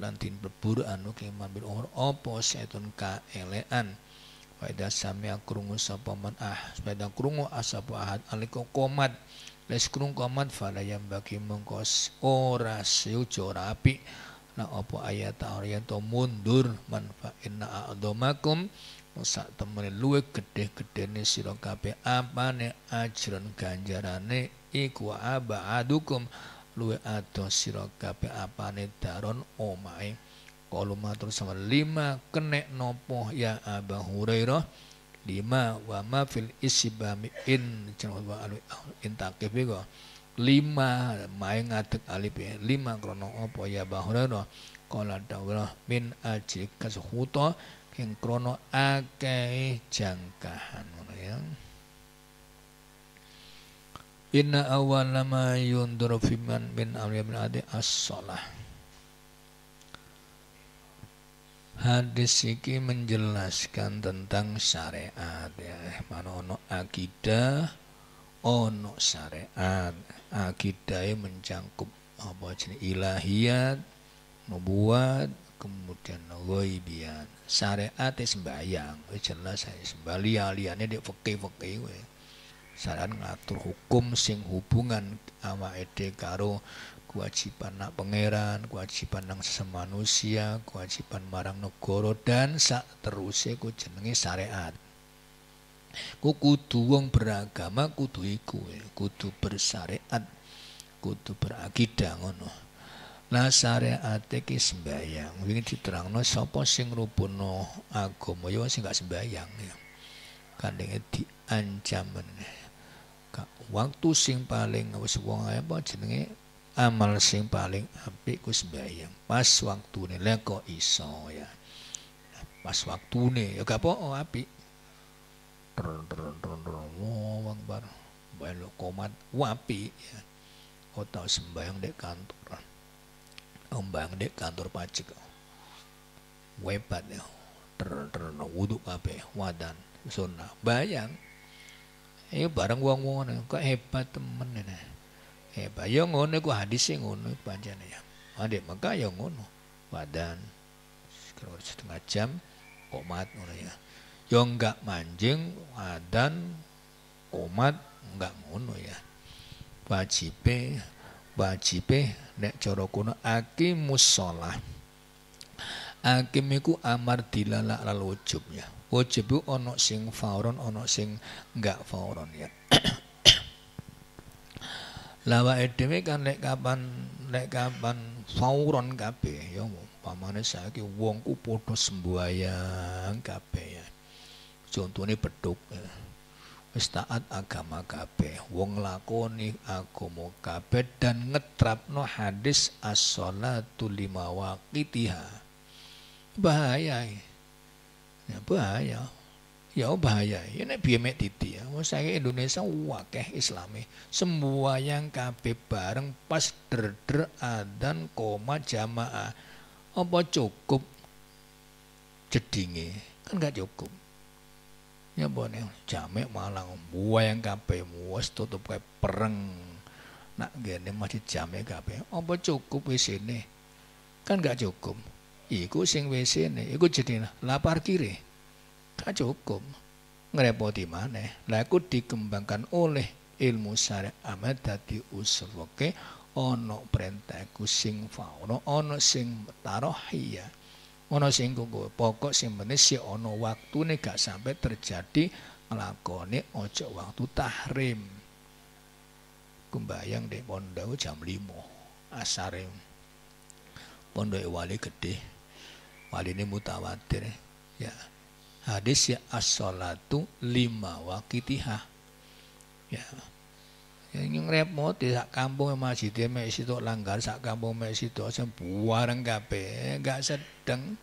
lan berburu anu keman bil umur apa setun elean Faida samia krungu sapa man ah Faida krungu asapa ahad aliko komat Les krungu komat fala yang bagi mengkos ora siu rapi na apa ayat ariyato mundur manfa fa inna adomakum musa temene luwe gedhe-gedhene sira apa nih ajaran ganjarane iku adukum luwe siro kape apa apane daron omai qalu matur sama lima kene nopo ya Aba Hurairah lima wama ma fil isbami in jeneng wa alu intakif iku lima main ngatik alif ya lima krono opo ya bahurana kala dawuh min aji kasuhuto keng krono akei jangkahan ngono ya Inna awal nama yundur fiman bin awliya bin adi as-salah Hadis ini menjelaskan tentang syariat ya. Mana ono akidah, ono syariat akidahnya mencangkup apa jenis ilahiyat, nubuat, kemudian ghaibian. Syariat sembahyang, ya jelas saya sembali aliannya di fakih-fakih ya. saran ngatur hukum sing hubungan awake karo kewajiban nak pangeran, kewajiban nang sesama manusia, kewajiban marang negara dan sak terusé ku jenenge syariat ku kudu wong beragama kudu iku ya. kudu bersyariat kudu berakidah ngono nah syariat iki sembayang wingi diterangno sapa sing rubuno agama ya sing gak sembayang ya kandenge diancam waktu sing paling wis wong apa jenenge amal sing paling apik ku sembayang pas waktune lek kok iso ya pas waktune ya gak apa-apa wong bar balok komat wapi ya. Kota oh, sembayang dek kantor Ombang dek kantor pacik Webat ya Ter ter wudhu kape wadan sunnah bayang e, ya, bareng wong wong kok hebat temen ini hebat yang ngono ku hadis sing ngono panjane ya adek ah, maka ya ngono wadan sekitar setengah jam komat ngono ya yo enggak manjing adan umat enggak ngono ya wajib wajib nek cara kuno akimus shalah akim iku amar dilalak lal wajib ya wajib ono sing fauron ono sing enggak fauron ya lawa dhewe kan nek kapan nek kapan fauron kabeh ya pamane saiki wong ku padha sembayang kabeh ya contohnya ini ya. Wis taat agama kabeh, wong lakoni agama kabeh dan ngetrapno hadis as salatu lima waqitiha. Ya, bahaya. Ya bahaya. Ya bahaya. ini biemek titi ya. saya Indonesia wakeh islami, Semua yang kabeh bareng pas derder adan koma jamaah. Apa cukup jedinge? Kan enggak cukup. Ya boleh jamek malang yang kape muas tutup kayak pereng. Nak gini masih jamek kape Apa cukup wisine? Kan gak cukup. Iku sing wisine, iku jadi lapar kiri Gak cukup. Ngrepoti mana Lah iku dikembangkan oleh ilmu syariat amat dadi usul ana perintahku sing fauna ono sing iya ana sing kumpul pokok sing meneh sik ana waktune gak sampai terjadi nglakone aja waktu tahrim kumbayang dek pondok jam 5 asare pondok e wali gede wali ini mutawatir ya hadis ya as-salatu lima wakitiha ya yang repot di sak kampung masjid ya, mek situ langgar sak kampung mek situ sing buareng kabeh enggak sedeng.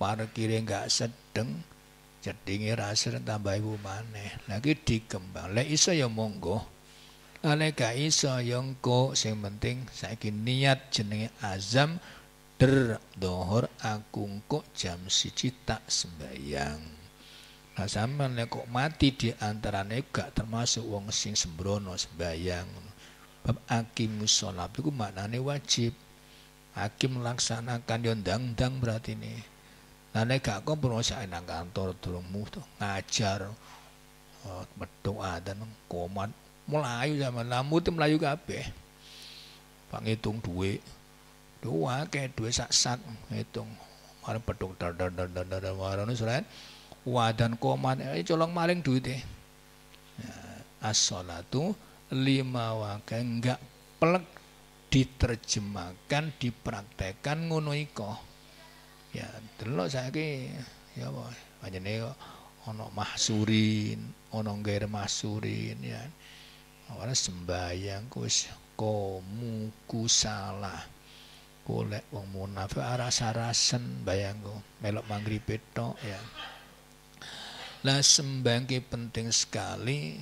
Parkire enggak sedeng. Jedinge ra sedeng tambah ibu maneh. Lagi dikembang. Lek iso ya monggo. Lek gak iso ya engko sing penting saiki niat jenenge azam der dohor aku engko jam siji tak sembayang sama nah, sampean nek kok mati di antara gak termasuk wong sing sembrono sembayang. Bab aqimus shalat iku maknane wajib. Hakim melaksanakan yo ya ndang berarti ini. Lah nek gak komprosa nang kantor durungmu ngajar berdoa oh, dan komat melayu zaman lamu itu melayu kabeh. Pak ngitung duit. Doa kayak duit sak-sak ngitung. Mari beduk dar dar dar dar dar warane surat wadan koman eh, colong maling duit deh ya. ya, as-salatu lima wakai enggak pelak diterjemahkan dipraktekkan ngono iko ya delok saiki ya apa panjene ana mahsurin ana nggair mahsurin ya ora sembayang wis komu kusalah golek wong munafik aras-arasen bayangku melok mangri tok ya lah sembangi penting sekali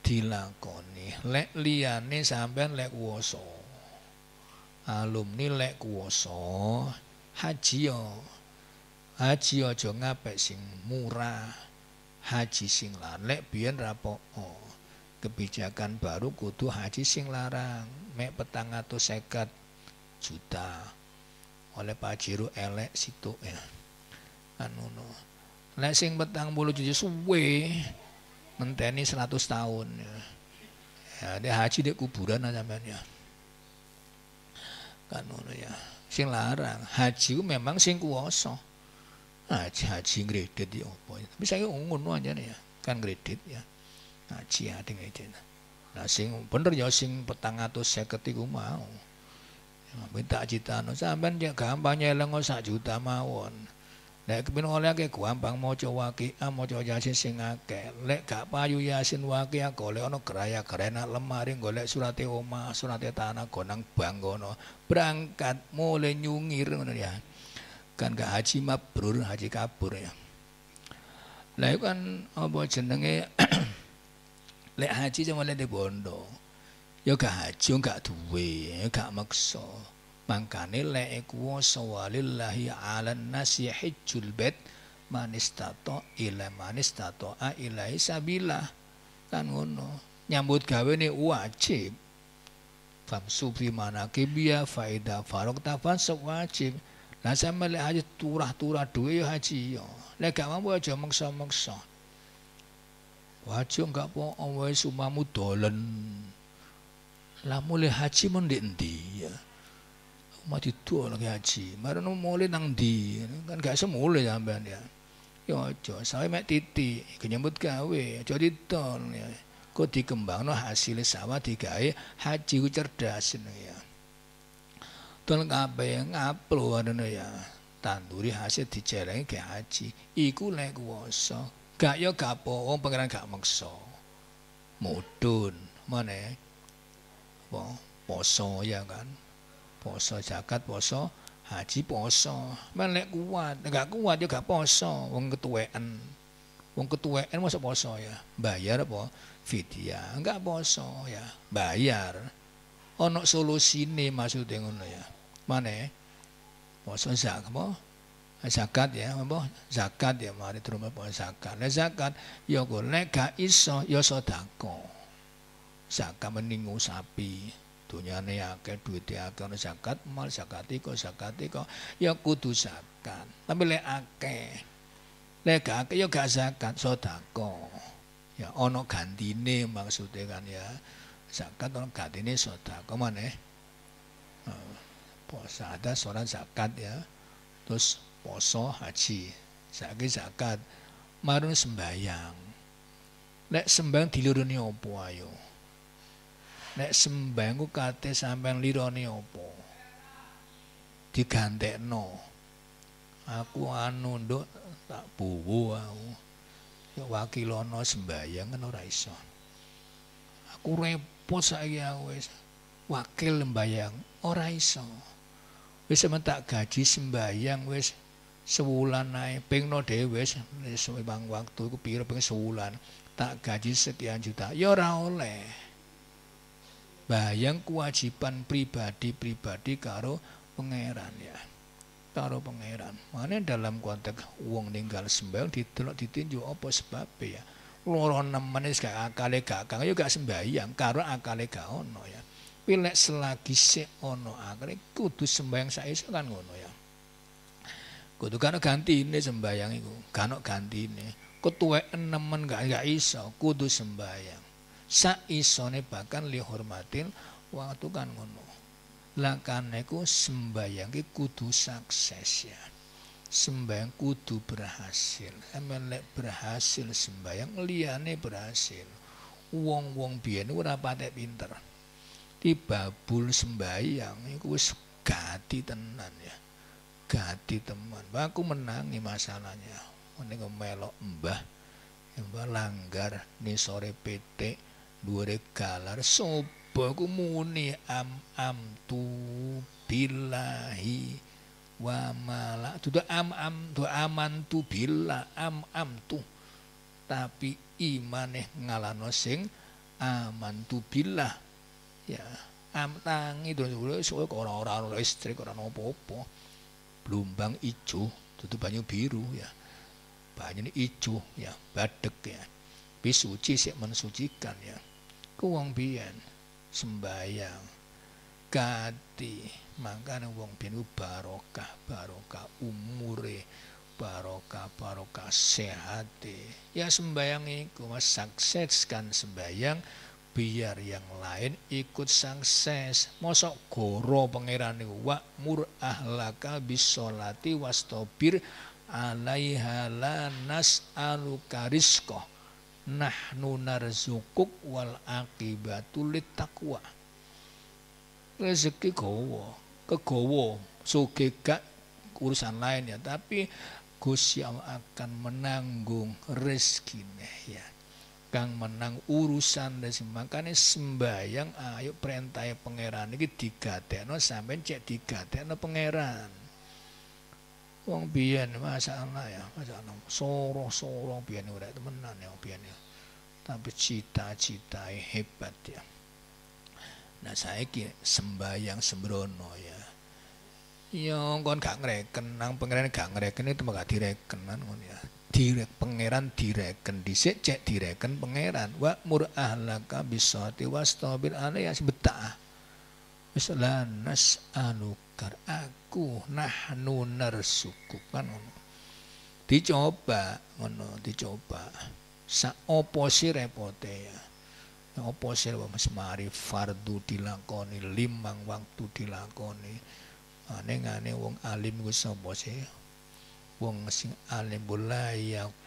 dilakoni. Lek liyane sampean lek kuwasa. Alumni lek woso haji yo. Ya. Haji aja ngapik sing murah. Haji sing lek biyen rapopo Kebijakan baru kudu haji sing larang. Mek petang atau seket juta. Oleh pajiru elek situ ya. Anu no. Lek sing petang puluh cuci suwe menteni seratus tahun. Ya, ya dia haji dek kuburan aja ya. Kan ngono ya. Sing larang, haji memang sing kuoso Haji haji ngredit ya opo. Ya. Tapi saya ngono aja nih ya, kan ngredit ya. Haji ada ngredit Nah sing bener ya sing petang atau seketi ku mau. Ya, minta cita no sampean ya gampang Lengos sak juta mawon. Lek kepin oleh bang gampang waki, ah maca yasin sing ke Lek gak payu yasin waki ah, golek kole ono keraya nang lemari golek surate oma surate tanah gonang bang kono. Berangkat mulai nyungir ngono ya. Kan gak haji mabrur, haji kabur ya. Lah iku kan apa jenenge lek haji cuma lek bondo. Ya gak haji, gak duwe, ya gak makso. Mangkane leke kuwasa walillahi 'alan nasi hajjul bait manistato ila manistato a ilahi sabila. Kan ngono. Nyambut gawe ne wajib. sufi manake kebia faida farok tafan wajib. Lah sampe lek haji turah-turah duwe ya haji ya. Lek gak mampu aja mengsa-mengsa. Wajib gak po wae sumamu dolen. Lah mulai haji mendek ya mati tua lagi haji. Marono mulai nang di, kan gak semula sampean ya. Ya aja, sawe mek titik, nyebut gawe, aja didol ya. Kok dikembangno hasil sawah digawe haji ku cerdas ya. Dol kabeh ngaplo ngono ya. Tanduri hasil dijelengi ke haji. Iku lek kuwasa. Gak ya gak apa, wong pangeran gak meksa. Mudun, mana ya? Apa? Poso ya kan poso zakat, poso haji, poso. Melek kuat, enggak kuat juga ya poso, wong ketuaan Wong ketuaan masa poso ya. Bayar apa? fitia Enggak poso ya, bayar. Ono solusine maksudnya ngono ya. mana Poso zakat apa? zakat ya apa zakat ya mari terus poso zakat le zakat yo ya golek gak iso yo ya sedekah zakat meningu sapi Dunyane akeh duwite akeh ono zakat mal zakat kok zakat kok ya kudu zakat. Tapi lek akeh lek gak akeh ya gak zakat sedekah. Ya ono gantine maksudnya kan ya. Zakat ono gantine mana meneh. Puasa ada seorang zakat ya. Terus poso haji. zakat zakat marun sembayang. Lek sembayang diluruni opo ayo? nek sembang ku kate sampean lirone apa digantekno aku anu nduk tak buwu aku ya wakilono sembayang kan ora iso aku repot saiki aku wis wakil sembayang ora iso wis tak gaji sembayang wis sewulan ae pengno dhewe wis wis waktu iku pira pengen sewulan tak gaji sekian juta ya ora oleh bayang kewajiban pribadi-pribadi karo pangeran ya karo pangeran mana dalam konteks uang ninggal sembahyang didelok ditinjau apa sebabnya ya loro nemene gak akale gak kang yo ya gak sembahyang karo akale gak ono ya pilek selagi se ono akale kudu sembahyang iso kan ngono ya kudu ganti ini sembahyang iku kan ganti ini ketua nemen gak gak iso kudu sembahyang isone bahkan lihormatin waktu kan ngono lakane ku sembayang ki kudu sukses ya sembayang kudu berhasil sampeyan lek berhasil sembayang liyane berhasil wong-wong biyen ora patek pinter bul sembayang iku wis gati tenan ya gati teman bah, aku menangi masalahnya ini melok mbah mbah langgar ini sore petik dure galar sobo ku muni am am tu bilahi wa mala tu am am tu aman tu billah am am tu tapi imane ngalano sing aman tu billah ya am tangi orang ora ora listrik ora orang popo blumbang ijo tutup banyu biru ya banyu ijo ya badek ya bisuci sih mensucikan ya Iku wong biyen sembayang, gati, mangkane wong biyen barokah, barokah umure, barokah, barokah sehati. Ya sembayang iku mas kan sembayang biar yang lain ikut sukses. Mosok goro pangeran wa mur ahlaka bisolati wastobir alaiha la nas'aluka nahnu narzukuk wal akibatu litakwa. Rezeki gowo, kegowo, suge gak urusan lain ya, tapi Gusti Allah akan menanggung rezekinya ya. Kang menang urusan dan makanya sembahyang ayo perintah pangeran ini digatekno sampai cek digatekno pangeran. Wong biyen masalah ya, masalah sorong-sorong biyen ora temenan ya biyen ya. Tapi cita-cita hebat ya. Nah saya ki sembayang sembrono ya. Ya kon gak ngreken nang pangeran gak ngreken itu gak direkenan ngono ya. Direk pangeran direken dhisik cek direken pangeran. Wa mur ahlaka bisati ya sebetah. Si wis anu anukar aku nahnu narsuku kan ngono dicoba ngono dicoba opo si repote ya opo sih mas mari fardu dilakoni limang waktu dilakoni Ane ngane wong alim gue sapa sih wong sing alim bola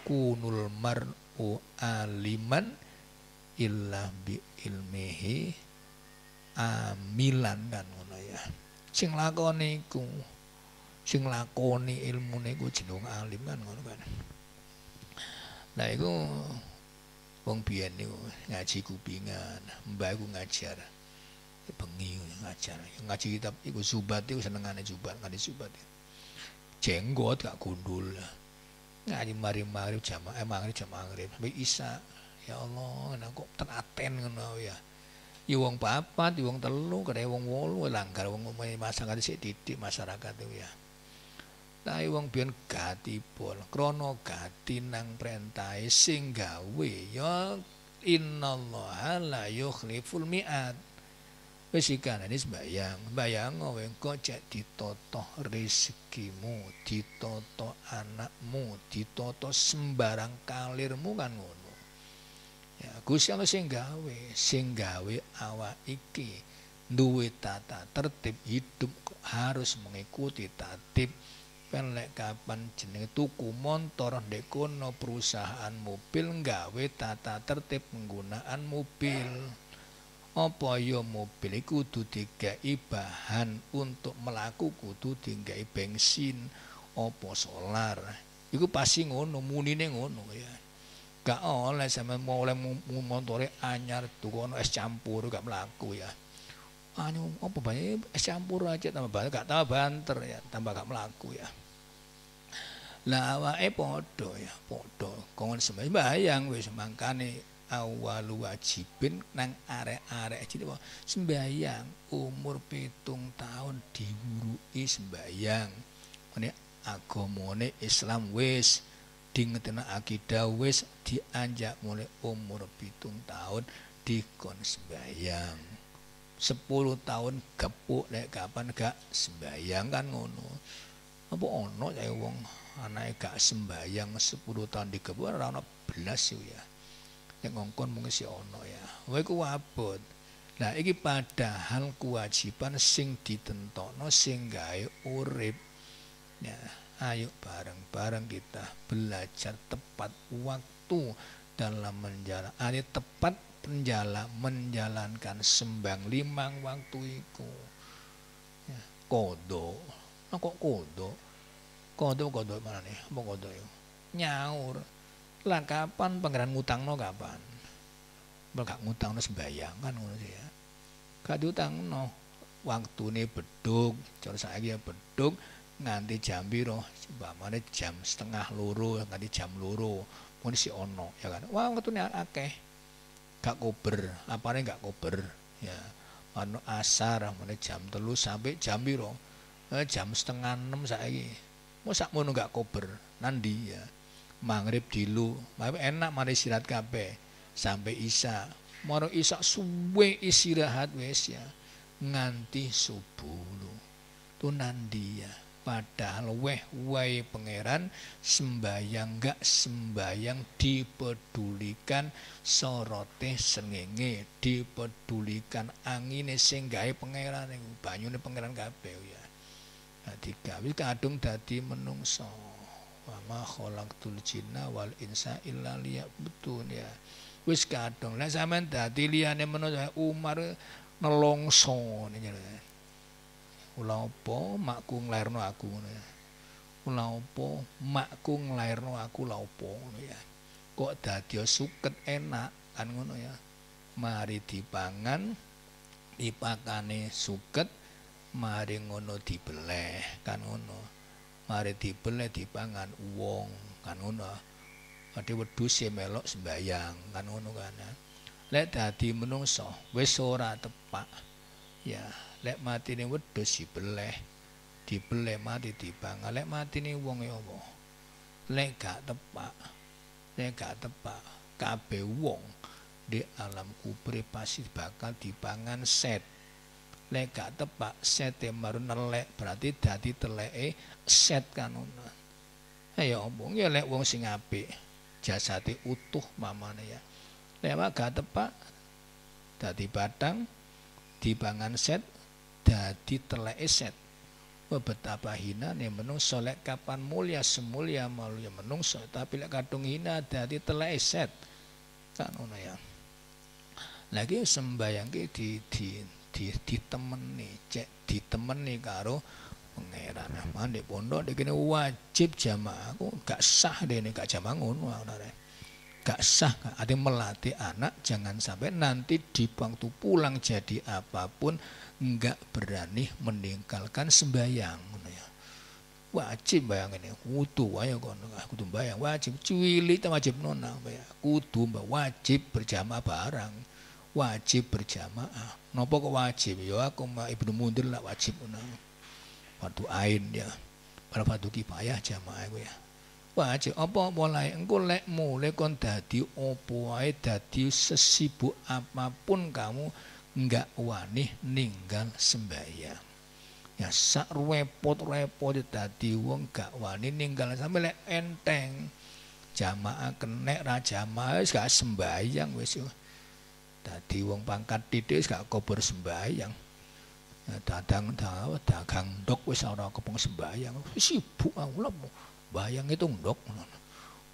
kunul mar'u aliman illa bi ilmihi amilan ah, kan ngono ya. Sing lakoni iku sing lakoni niku niku jeneng alim kan ngono kan. Nah iku wong biyen niku ngaji kupingan, mbah iku ngajar bengi ngajar. Ngaji kitab iku subat iku senengane subat, ngene subat. Jenggot gak gundul. Ngaji mari-mari jamaah eh, maghrib jamaah maghrib sampai isa. Ya Allah, nek kok tenaten ngono ya ya wong papat, ya wong telu, kada wong wolu langgar wong umumé masyarakat sik titik masyarakat itu ya. Tapi wong biyen gati bol, krono gati nang perintai sing gawe ya innallaha la yukhliful miat. Wis bayang, bayang kowe kok cek ditotoh rezekimu, ditotoh anakmu, ditotoh sembarang kalirmu kan ngono. Ya, Gusti Allah sing gawe, sing gawe awak iki duwe tata tertib hidup harus mengikuti tatib pelek kapan jeneng tuku motor dekono perusahaan mobil nggawe tata tertib penggunaan mobil apa yo ya mobil kudu digawe bahan untuk melaku kudu digawe bensin apa solar iku pasti ngono munine ngono ya Gak oleh sama mulai oleh motore anyar tukono es campur gak melaku ya. Anu apa banyak es campur aja tambah banter gak tambah banter ya, tambah gak melaku ya. Lah e podo ya, podo Kongon sembayang wes mangkane awal wajibin nang arek-arek cilik sembayang umur pitung tahun is sembayang. ini agomone Islam wes dingetina akidah wis dianjak mulai umur pitung tahun dikon sembayang. Sepuluh tahun gepuk lek kapan gak sembayang kan ngono. Apa ono ya wong anake gak sembayang sepuluh tahun gepuk orang ono belas sih ya. Yang ngongkon mungkin si ono ya. Wae ku Nah, ini iki padahal kewajiban sing ditentokno sing gawe urip. Ya. Ayo bareng-bareng kita belajar tepat waktu dalam menjalan. ayo ah, tepat penjala menjalankan sembang limang waktu itu. Ya, kodo. Nah, kok kodo? Kodo kodo mana nih? Apa kodo yuk? Nyaur. Lah kapan pangeran ngutang no kapan? Mereka ngutang no kan ngono ya. Gak diutang no. Waktu ini beduk, cara saya beduk, nganti jam piro umpamane jam setengah luru, nganti jam luru, mun si ono ya kan wah ketune akeh gak kober nih gak kober ya mana asar mana jam telu sampai jam biro, eh, jam setengah enam saiki mau sak mono gak kober nandi ya maghrib dilu enak mari istirahat kape sampai isa moro isa suwe istirahat wes ya nganti subuh lu tuh nandi ya padahal weh wae pangeran sembayang gak sembayang dipedulikan sorote sengenge dipedulikan angine sing gawe pangeran niku banyune pangeran kabeh ya dadi gawe kadung dadi menungso wa ma khalaqtul jinna wal insa illa liya'budun ya wis kadung lek sampean dadi liyane menungso Umar nelongso niku ula apa makku nglairno aku ngono ya ula apa makku nglairno aku la apa ngono kok dadi suket enak kan ngono ya mari dipangan dipakane suket mari ngono dibeleh kan ngono mari dibeleh dipangan wong kan ngono ade wedhus e melok sembayang kan ngono kan ya. lek dadi menungso wis ora tepak ya lek mati si beleh, di dibeleh mati di bangan. lek mati ini wong ya e wong, lek gak tepak lek gak tepak kabeh wong di alam kubur e pasti bakal di bangan set lek gak tepak yang baru e nelek berarti dadi teleke set kanunan ayo ya omong ya lek wong sing apik jasati utuh mamane ya lek gak tepak dadi batang di bangan set dadi telek eset betapa hina nih menung lek kapan mulia semulia malu ya menungso tapi lek kadung hina dadi telek eset kan ono ya lagi sembayang ki di di di temen nih cek di temen nih karo pangeran nah, di pondok di kene wajib jamaah aku gak sah deh nih gak jamaah ngono ah, gak sah gak ada melatih anak jangan sampai nanti di waktu pulang jadi apapun nggak berani meninggalkan sembahyang ya. wajib bayangin ya, kudu ayo kon ah, kudu bayang wajib cuwili ta wajib nona kudu mbak wajib berjamaah barang wajib berjamaah nopo kok wajib yo ya aku mbak Ibnu Mundir lah wajib nona, waktu ain ya para waktu kipayah jamaah gue ya wajib apa mulai engkau lek mulai kon dadi opo wae dadi sesibuk apapun kamu nggak wani ninggal sembahyang. Ya sak repot-repot tadi ya, wong gak wani ninggal sampe lek enteng. Jamaah kene raja mas wis gak sembahyang wis. tadi wong pangkat titik gak kober sembahyang. Ya, dadang dagang dagang dok wes orang kepeng sembahyang. Sibuk aku lho. Bayang itu dok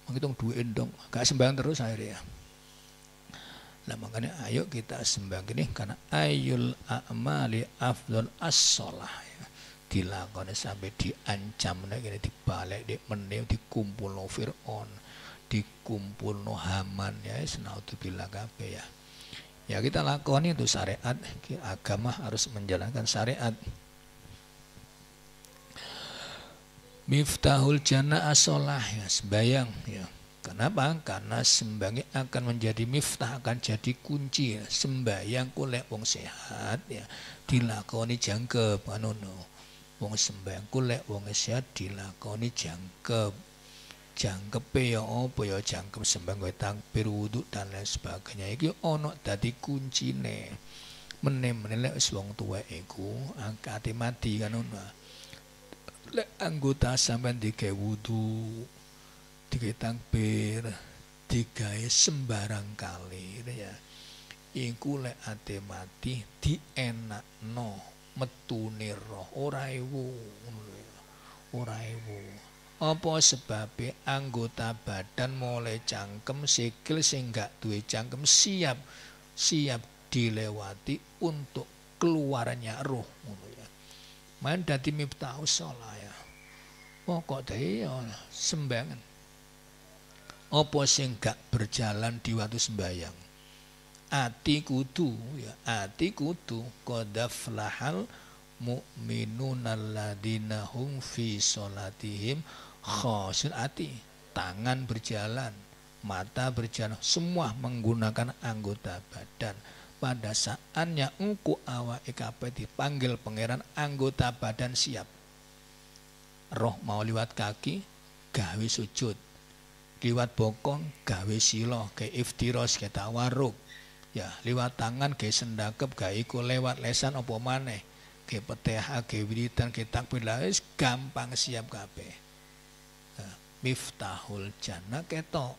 Ngitung duit ndok, gak sembahyang terus akhirnya. Nah makanya ayo kita sembah gini karena ayul a'mali afdol as-sholah. Ya. Dilakoni sampai diancam, nah, gini, dibalik, di di dikumpul no Fir'aun, dikumpul no Haman, ya bilang nah, kabe ya. Ya kita lakoni itu syariat, agama harus menjalankan syariat. Miftahul jannah as ya, sembayang ya. Kenapa? Karena sembahyang akan menjadi miftah, akan jadi kunci. Ya. Sembahyang kulek wong sehat ya dilakoni jangkep anu no. Wong sembahyang kulek wong sehat dilakoni jangkep. jangkep. ya apa ya jangkep sembahyang kowe takbir wudu dan lain sebagainya iki ono dadi kuncine. meneh menem lek wis wong tuwa iku angkate mati kan ono. Lek anggota sampean digawe wudhu dikai takbir digawe sembarang kali gitu ya iku lek ate mati dienakno metune roh ora ewu ya. ora ewu apa sebab anggota badan mulai cangkem sikil sing gak duwe cangkem siap siap dilewati untuk keluarnya roh ngono ya main dadi miftahus ya pokok dhewe ya, sembangan apa sing gak berjalan di waktu sembahyang ati kudu ya ati kudu qadaflahal mu'minunalladzina hum fi sholatihim khasun ati tangan berjalan mata berjalan semua menggunakan anggota badan pada saatnya engku awa EKP dipanggil pangeran anggota badan siap roh mau lewat kaki gawe sujud liwat bokong gawe silo gawe iftiros gawe tawaruk ya liwat tangan ke sendakep gawe iku lewat lesan opo maneh gawe peteha gawe wiritan takbir gampang siap kape. nah, ya, miftahul jannah ketok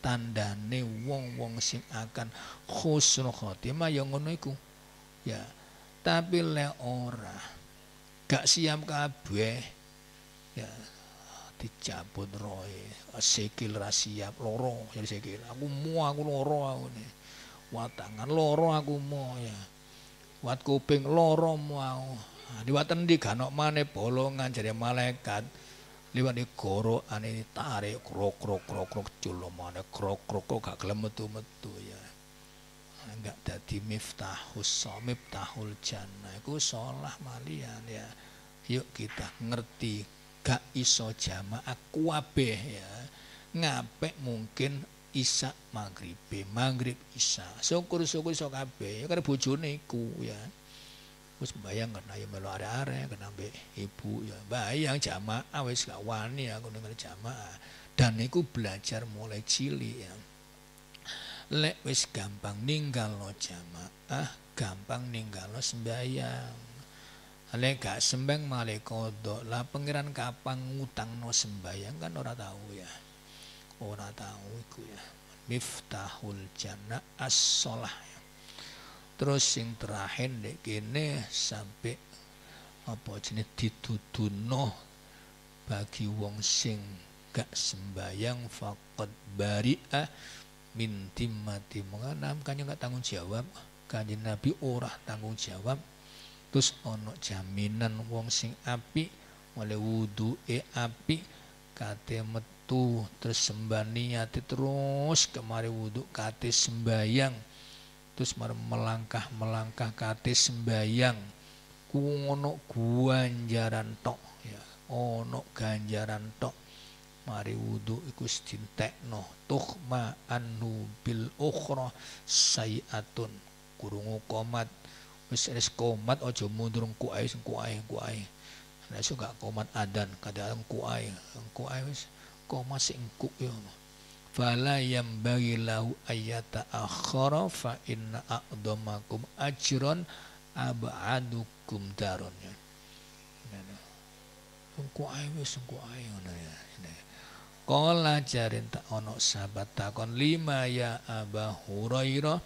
tandane wong-wong sing akan khusnul khotimah ya ngono iku ya tapi le ora gak siap kabeh ya dicabut roe sikil rasiap loro jadi sikil aku mau aku loro aku nih watangan tangan loro aku mau ya wat kuping loro mau nah, diwaten di ganok mana bolongan jadi malaikat liwat di goro ane tarik krok krok krok krok culo mana krok krok krok gak gelem metu metu ya enggak nah, dadi miftahus miftahul jannah iku salah malian ya yuk kita ngerti gak iso jamaah kuabeh ya ngapek mungkin isak maghrib maghrib isa syukur syukur iso kabeh ya karena bojone iku ya wis bayang kan ayo ya melu are arek kena mbek ibu ya bayang jamaah wis gak wani ya ngono jamaah dan iku belajar mulai cilik ya lek wis gampang lo jamaah gampang lo sembayang Ale gak sembang male kodok. Lah pangeran kapan ngutang no sembayang kan ora tahu ya. Ora tahu iku ya. Miftahul jana as ya. Terus sing terakhir nek kene sampai apa jenis dituduno bagi wong sing gak sembayang fakot bari'ah mati mengenam menganam yang gak tanggung jawab kanjeng Nabi ora tanggung jawab terus ono jaminan wong sing api oleh e api kate metu terus sembah terus kemari wudu kate sembayang terus melangkah melangkah kate sembayang kuno ono tok ya ono ganjaran tok mari wudu iku dintekno tuhma anu bil ukhra sayatun kurungu komat wis wis komat aja mundur engko ae engku ae engku ae nek iso gak komat adan kadang engku ae engko ae wis komat sing engku yo fala bagi lahu ayata akhara fa inna aqdamakum ajron ab'adukum darun ya engku ae wis engko ae ngono ya Kala jarin tak ono sahabat takon lima ya Aba Hurairah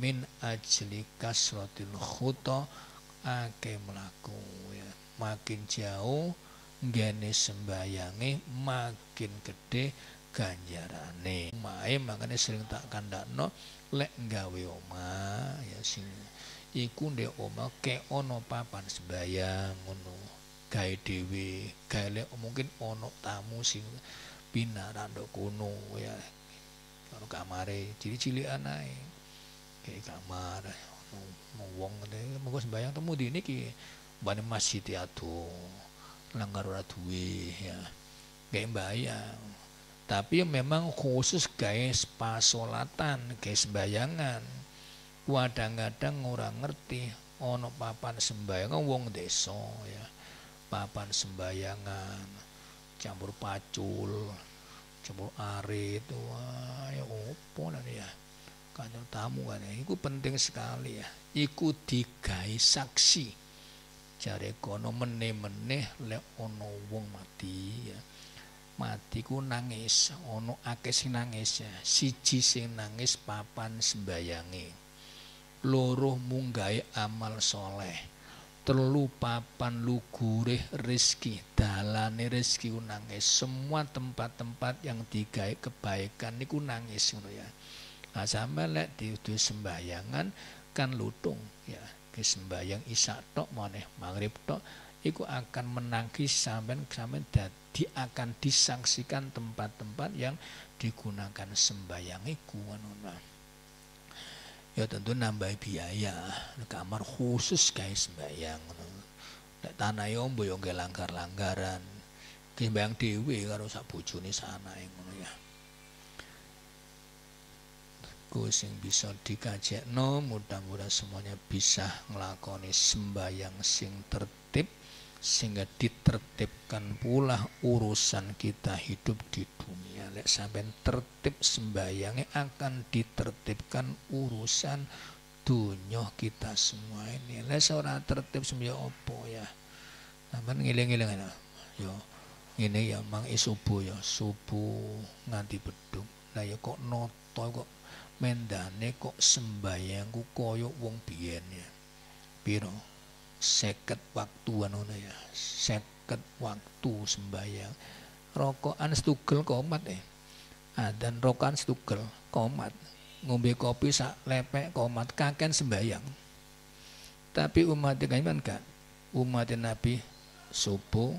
min ajli kasratil khuta ake mlaku ya. makin jauh ngene sembayangi makin gede ganjarane mae makanya sering tak kandakno lek gawe oma, ya sing iku de oma ke ono papan sembayang ono gawe dhewe gawe lek mungkin ono tamu sing pinaran kono ya kalau kamare cili-cili anai kayak kamar wong mau gue sembayang temu di ki bane masjid ya tuh langgar ora ya kayak sembayang. tapi ya memang khusus guys pas solatan guys sembayangan kadang-kadang orang ngerti ono papan sembayangan wong deso, ya papan sembayangan campur pacul campur arit wah ya opo lah ya kanjeng tamu kan ya. iku penting sekali ya iku digawe saksi jare kono meneh-meneh lek ana wong mati ya mati ku nangis Ono akeh sing nangis ya siji sing nangis papan sembayange loro munggai amal soleh telu papan lugure rezeki dalane rezeki nangis semua tempat-tempat yang digawe kebaikan niku nangis ngono ya Nah, sampai lek diudu sembayangan kan lutung ya. Ke sembayang isak tok maneh maghrib tok iku akan menangkis sampean sampean dadi akan disangsikan tempat-tempat yang digunakan sembayang iku ngono nah. ya tentu nambah biaya kamar khusus guys sembayang nek tanah e ombo yo langgar-langgaran ki sembayang dewi karo sak bojone sana ngono ya bagus sing bisa no mudah-mudahan semuanya bisa ngelakoni sembahyang sing tertib sehingga ditertibkan pula urusan kita hidup di dunia lek sampean tertib sembayangnya akan ditertibkan urusan dunia kita semua ini lek seorang tertib sembahyang ya opo ya sampean ngiling-ngiling yo ya, ini ya mang isubu eh, ya subuh nganti beduk lah ya kok noto kok Mendane kok sembayangku koyo wong biyen ya. Piro? Seket waktu ngono ya. Seket waktu sembayang. Rokokan stugel komat ya. dan rokokan stugel komat. Ngombe kopi sak lepek komat kaken sembayang. Tapi umat Kanjeng kan umat Nabi subuh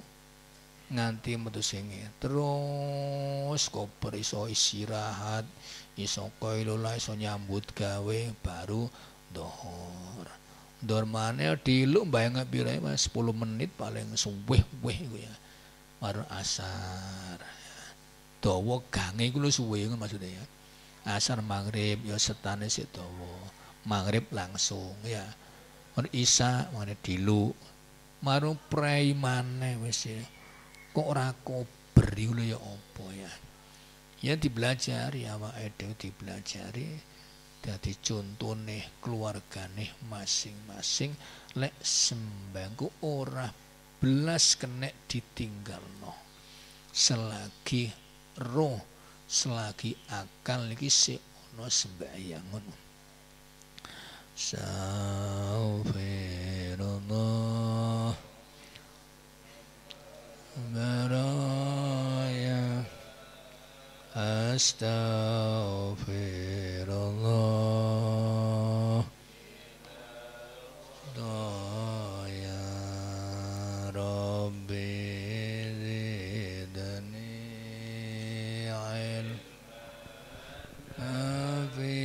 nganti metu sengi terus koper iso istirahat iso lola iso nyambut gawe baru dohor dohor mana di lu bayang pira mas sepuluh menit paling suweh weh gue ya baru asar towo gange gue lu suwe gue maksudnya ya asar maghrib ya setan si dawa maghrib langsung ya on isa mana lu maru prei mana wis ya kok ora kober iku ya apa ya ya dipelajari awake dhewe dipelajari dadi contone keluargane masing-masing lek sembangku ora belas kenek ditinggalno selagi roh selagi akal iki sik ana sembayang ngono Salve برايا أستغفر الله ضايا ربي زدني علم أبي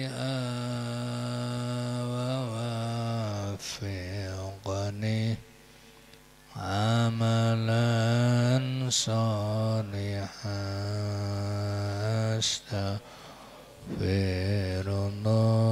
عملا صالحا استغفر الله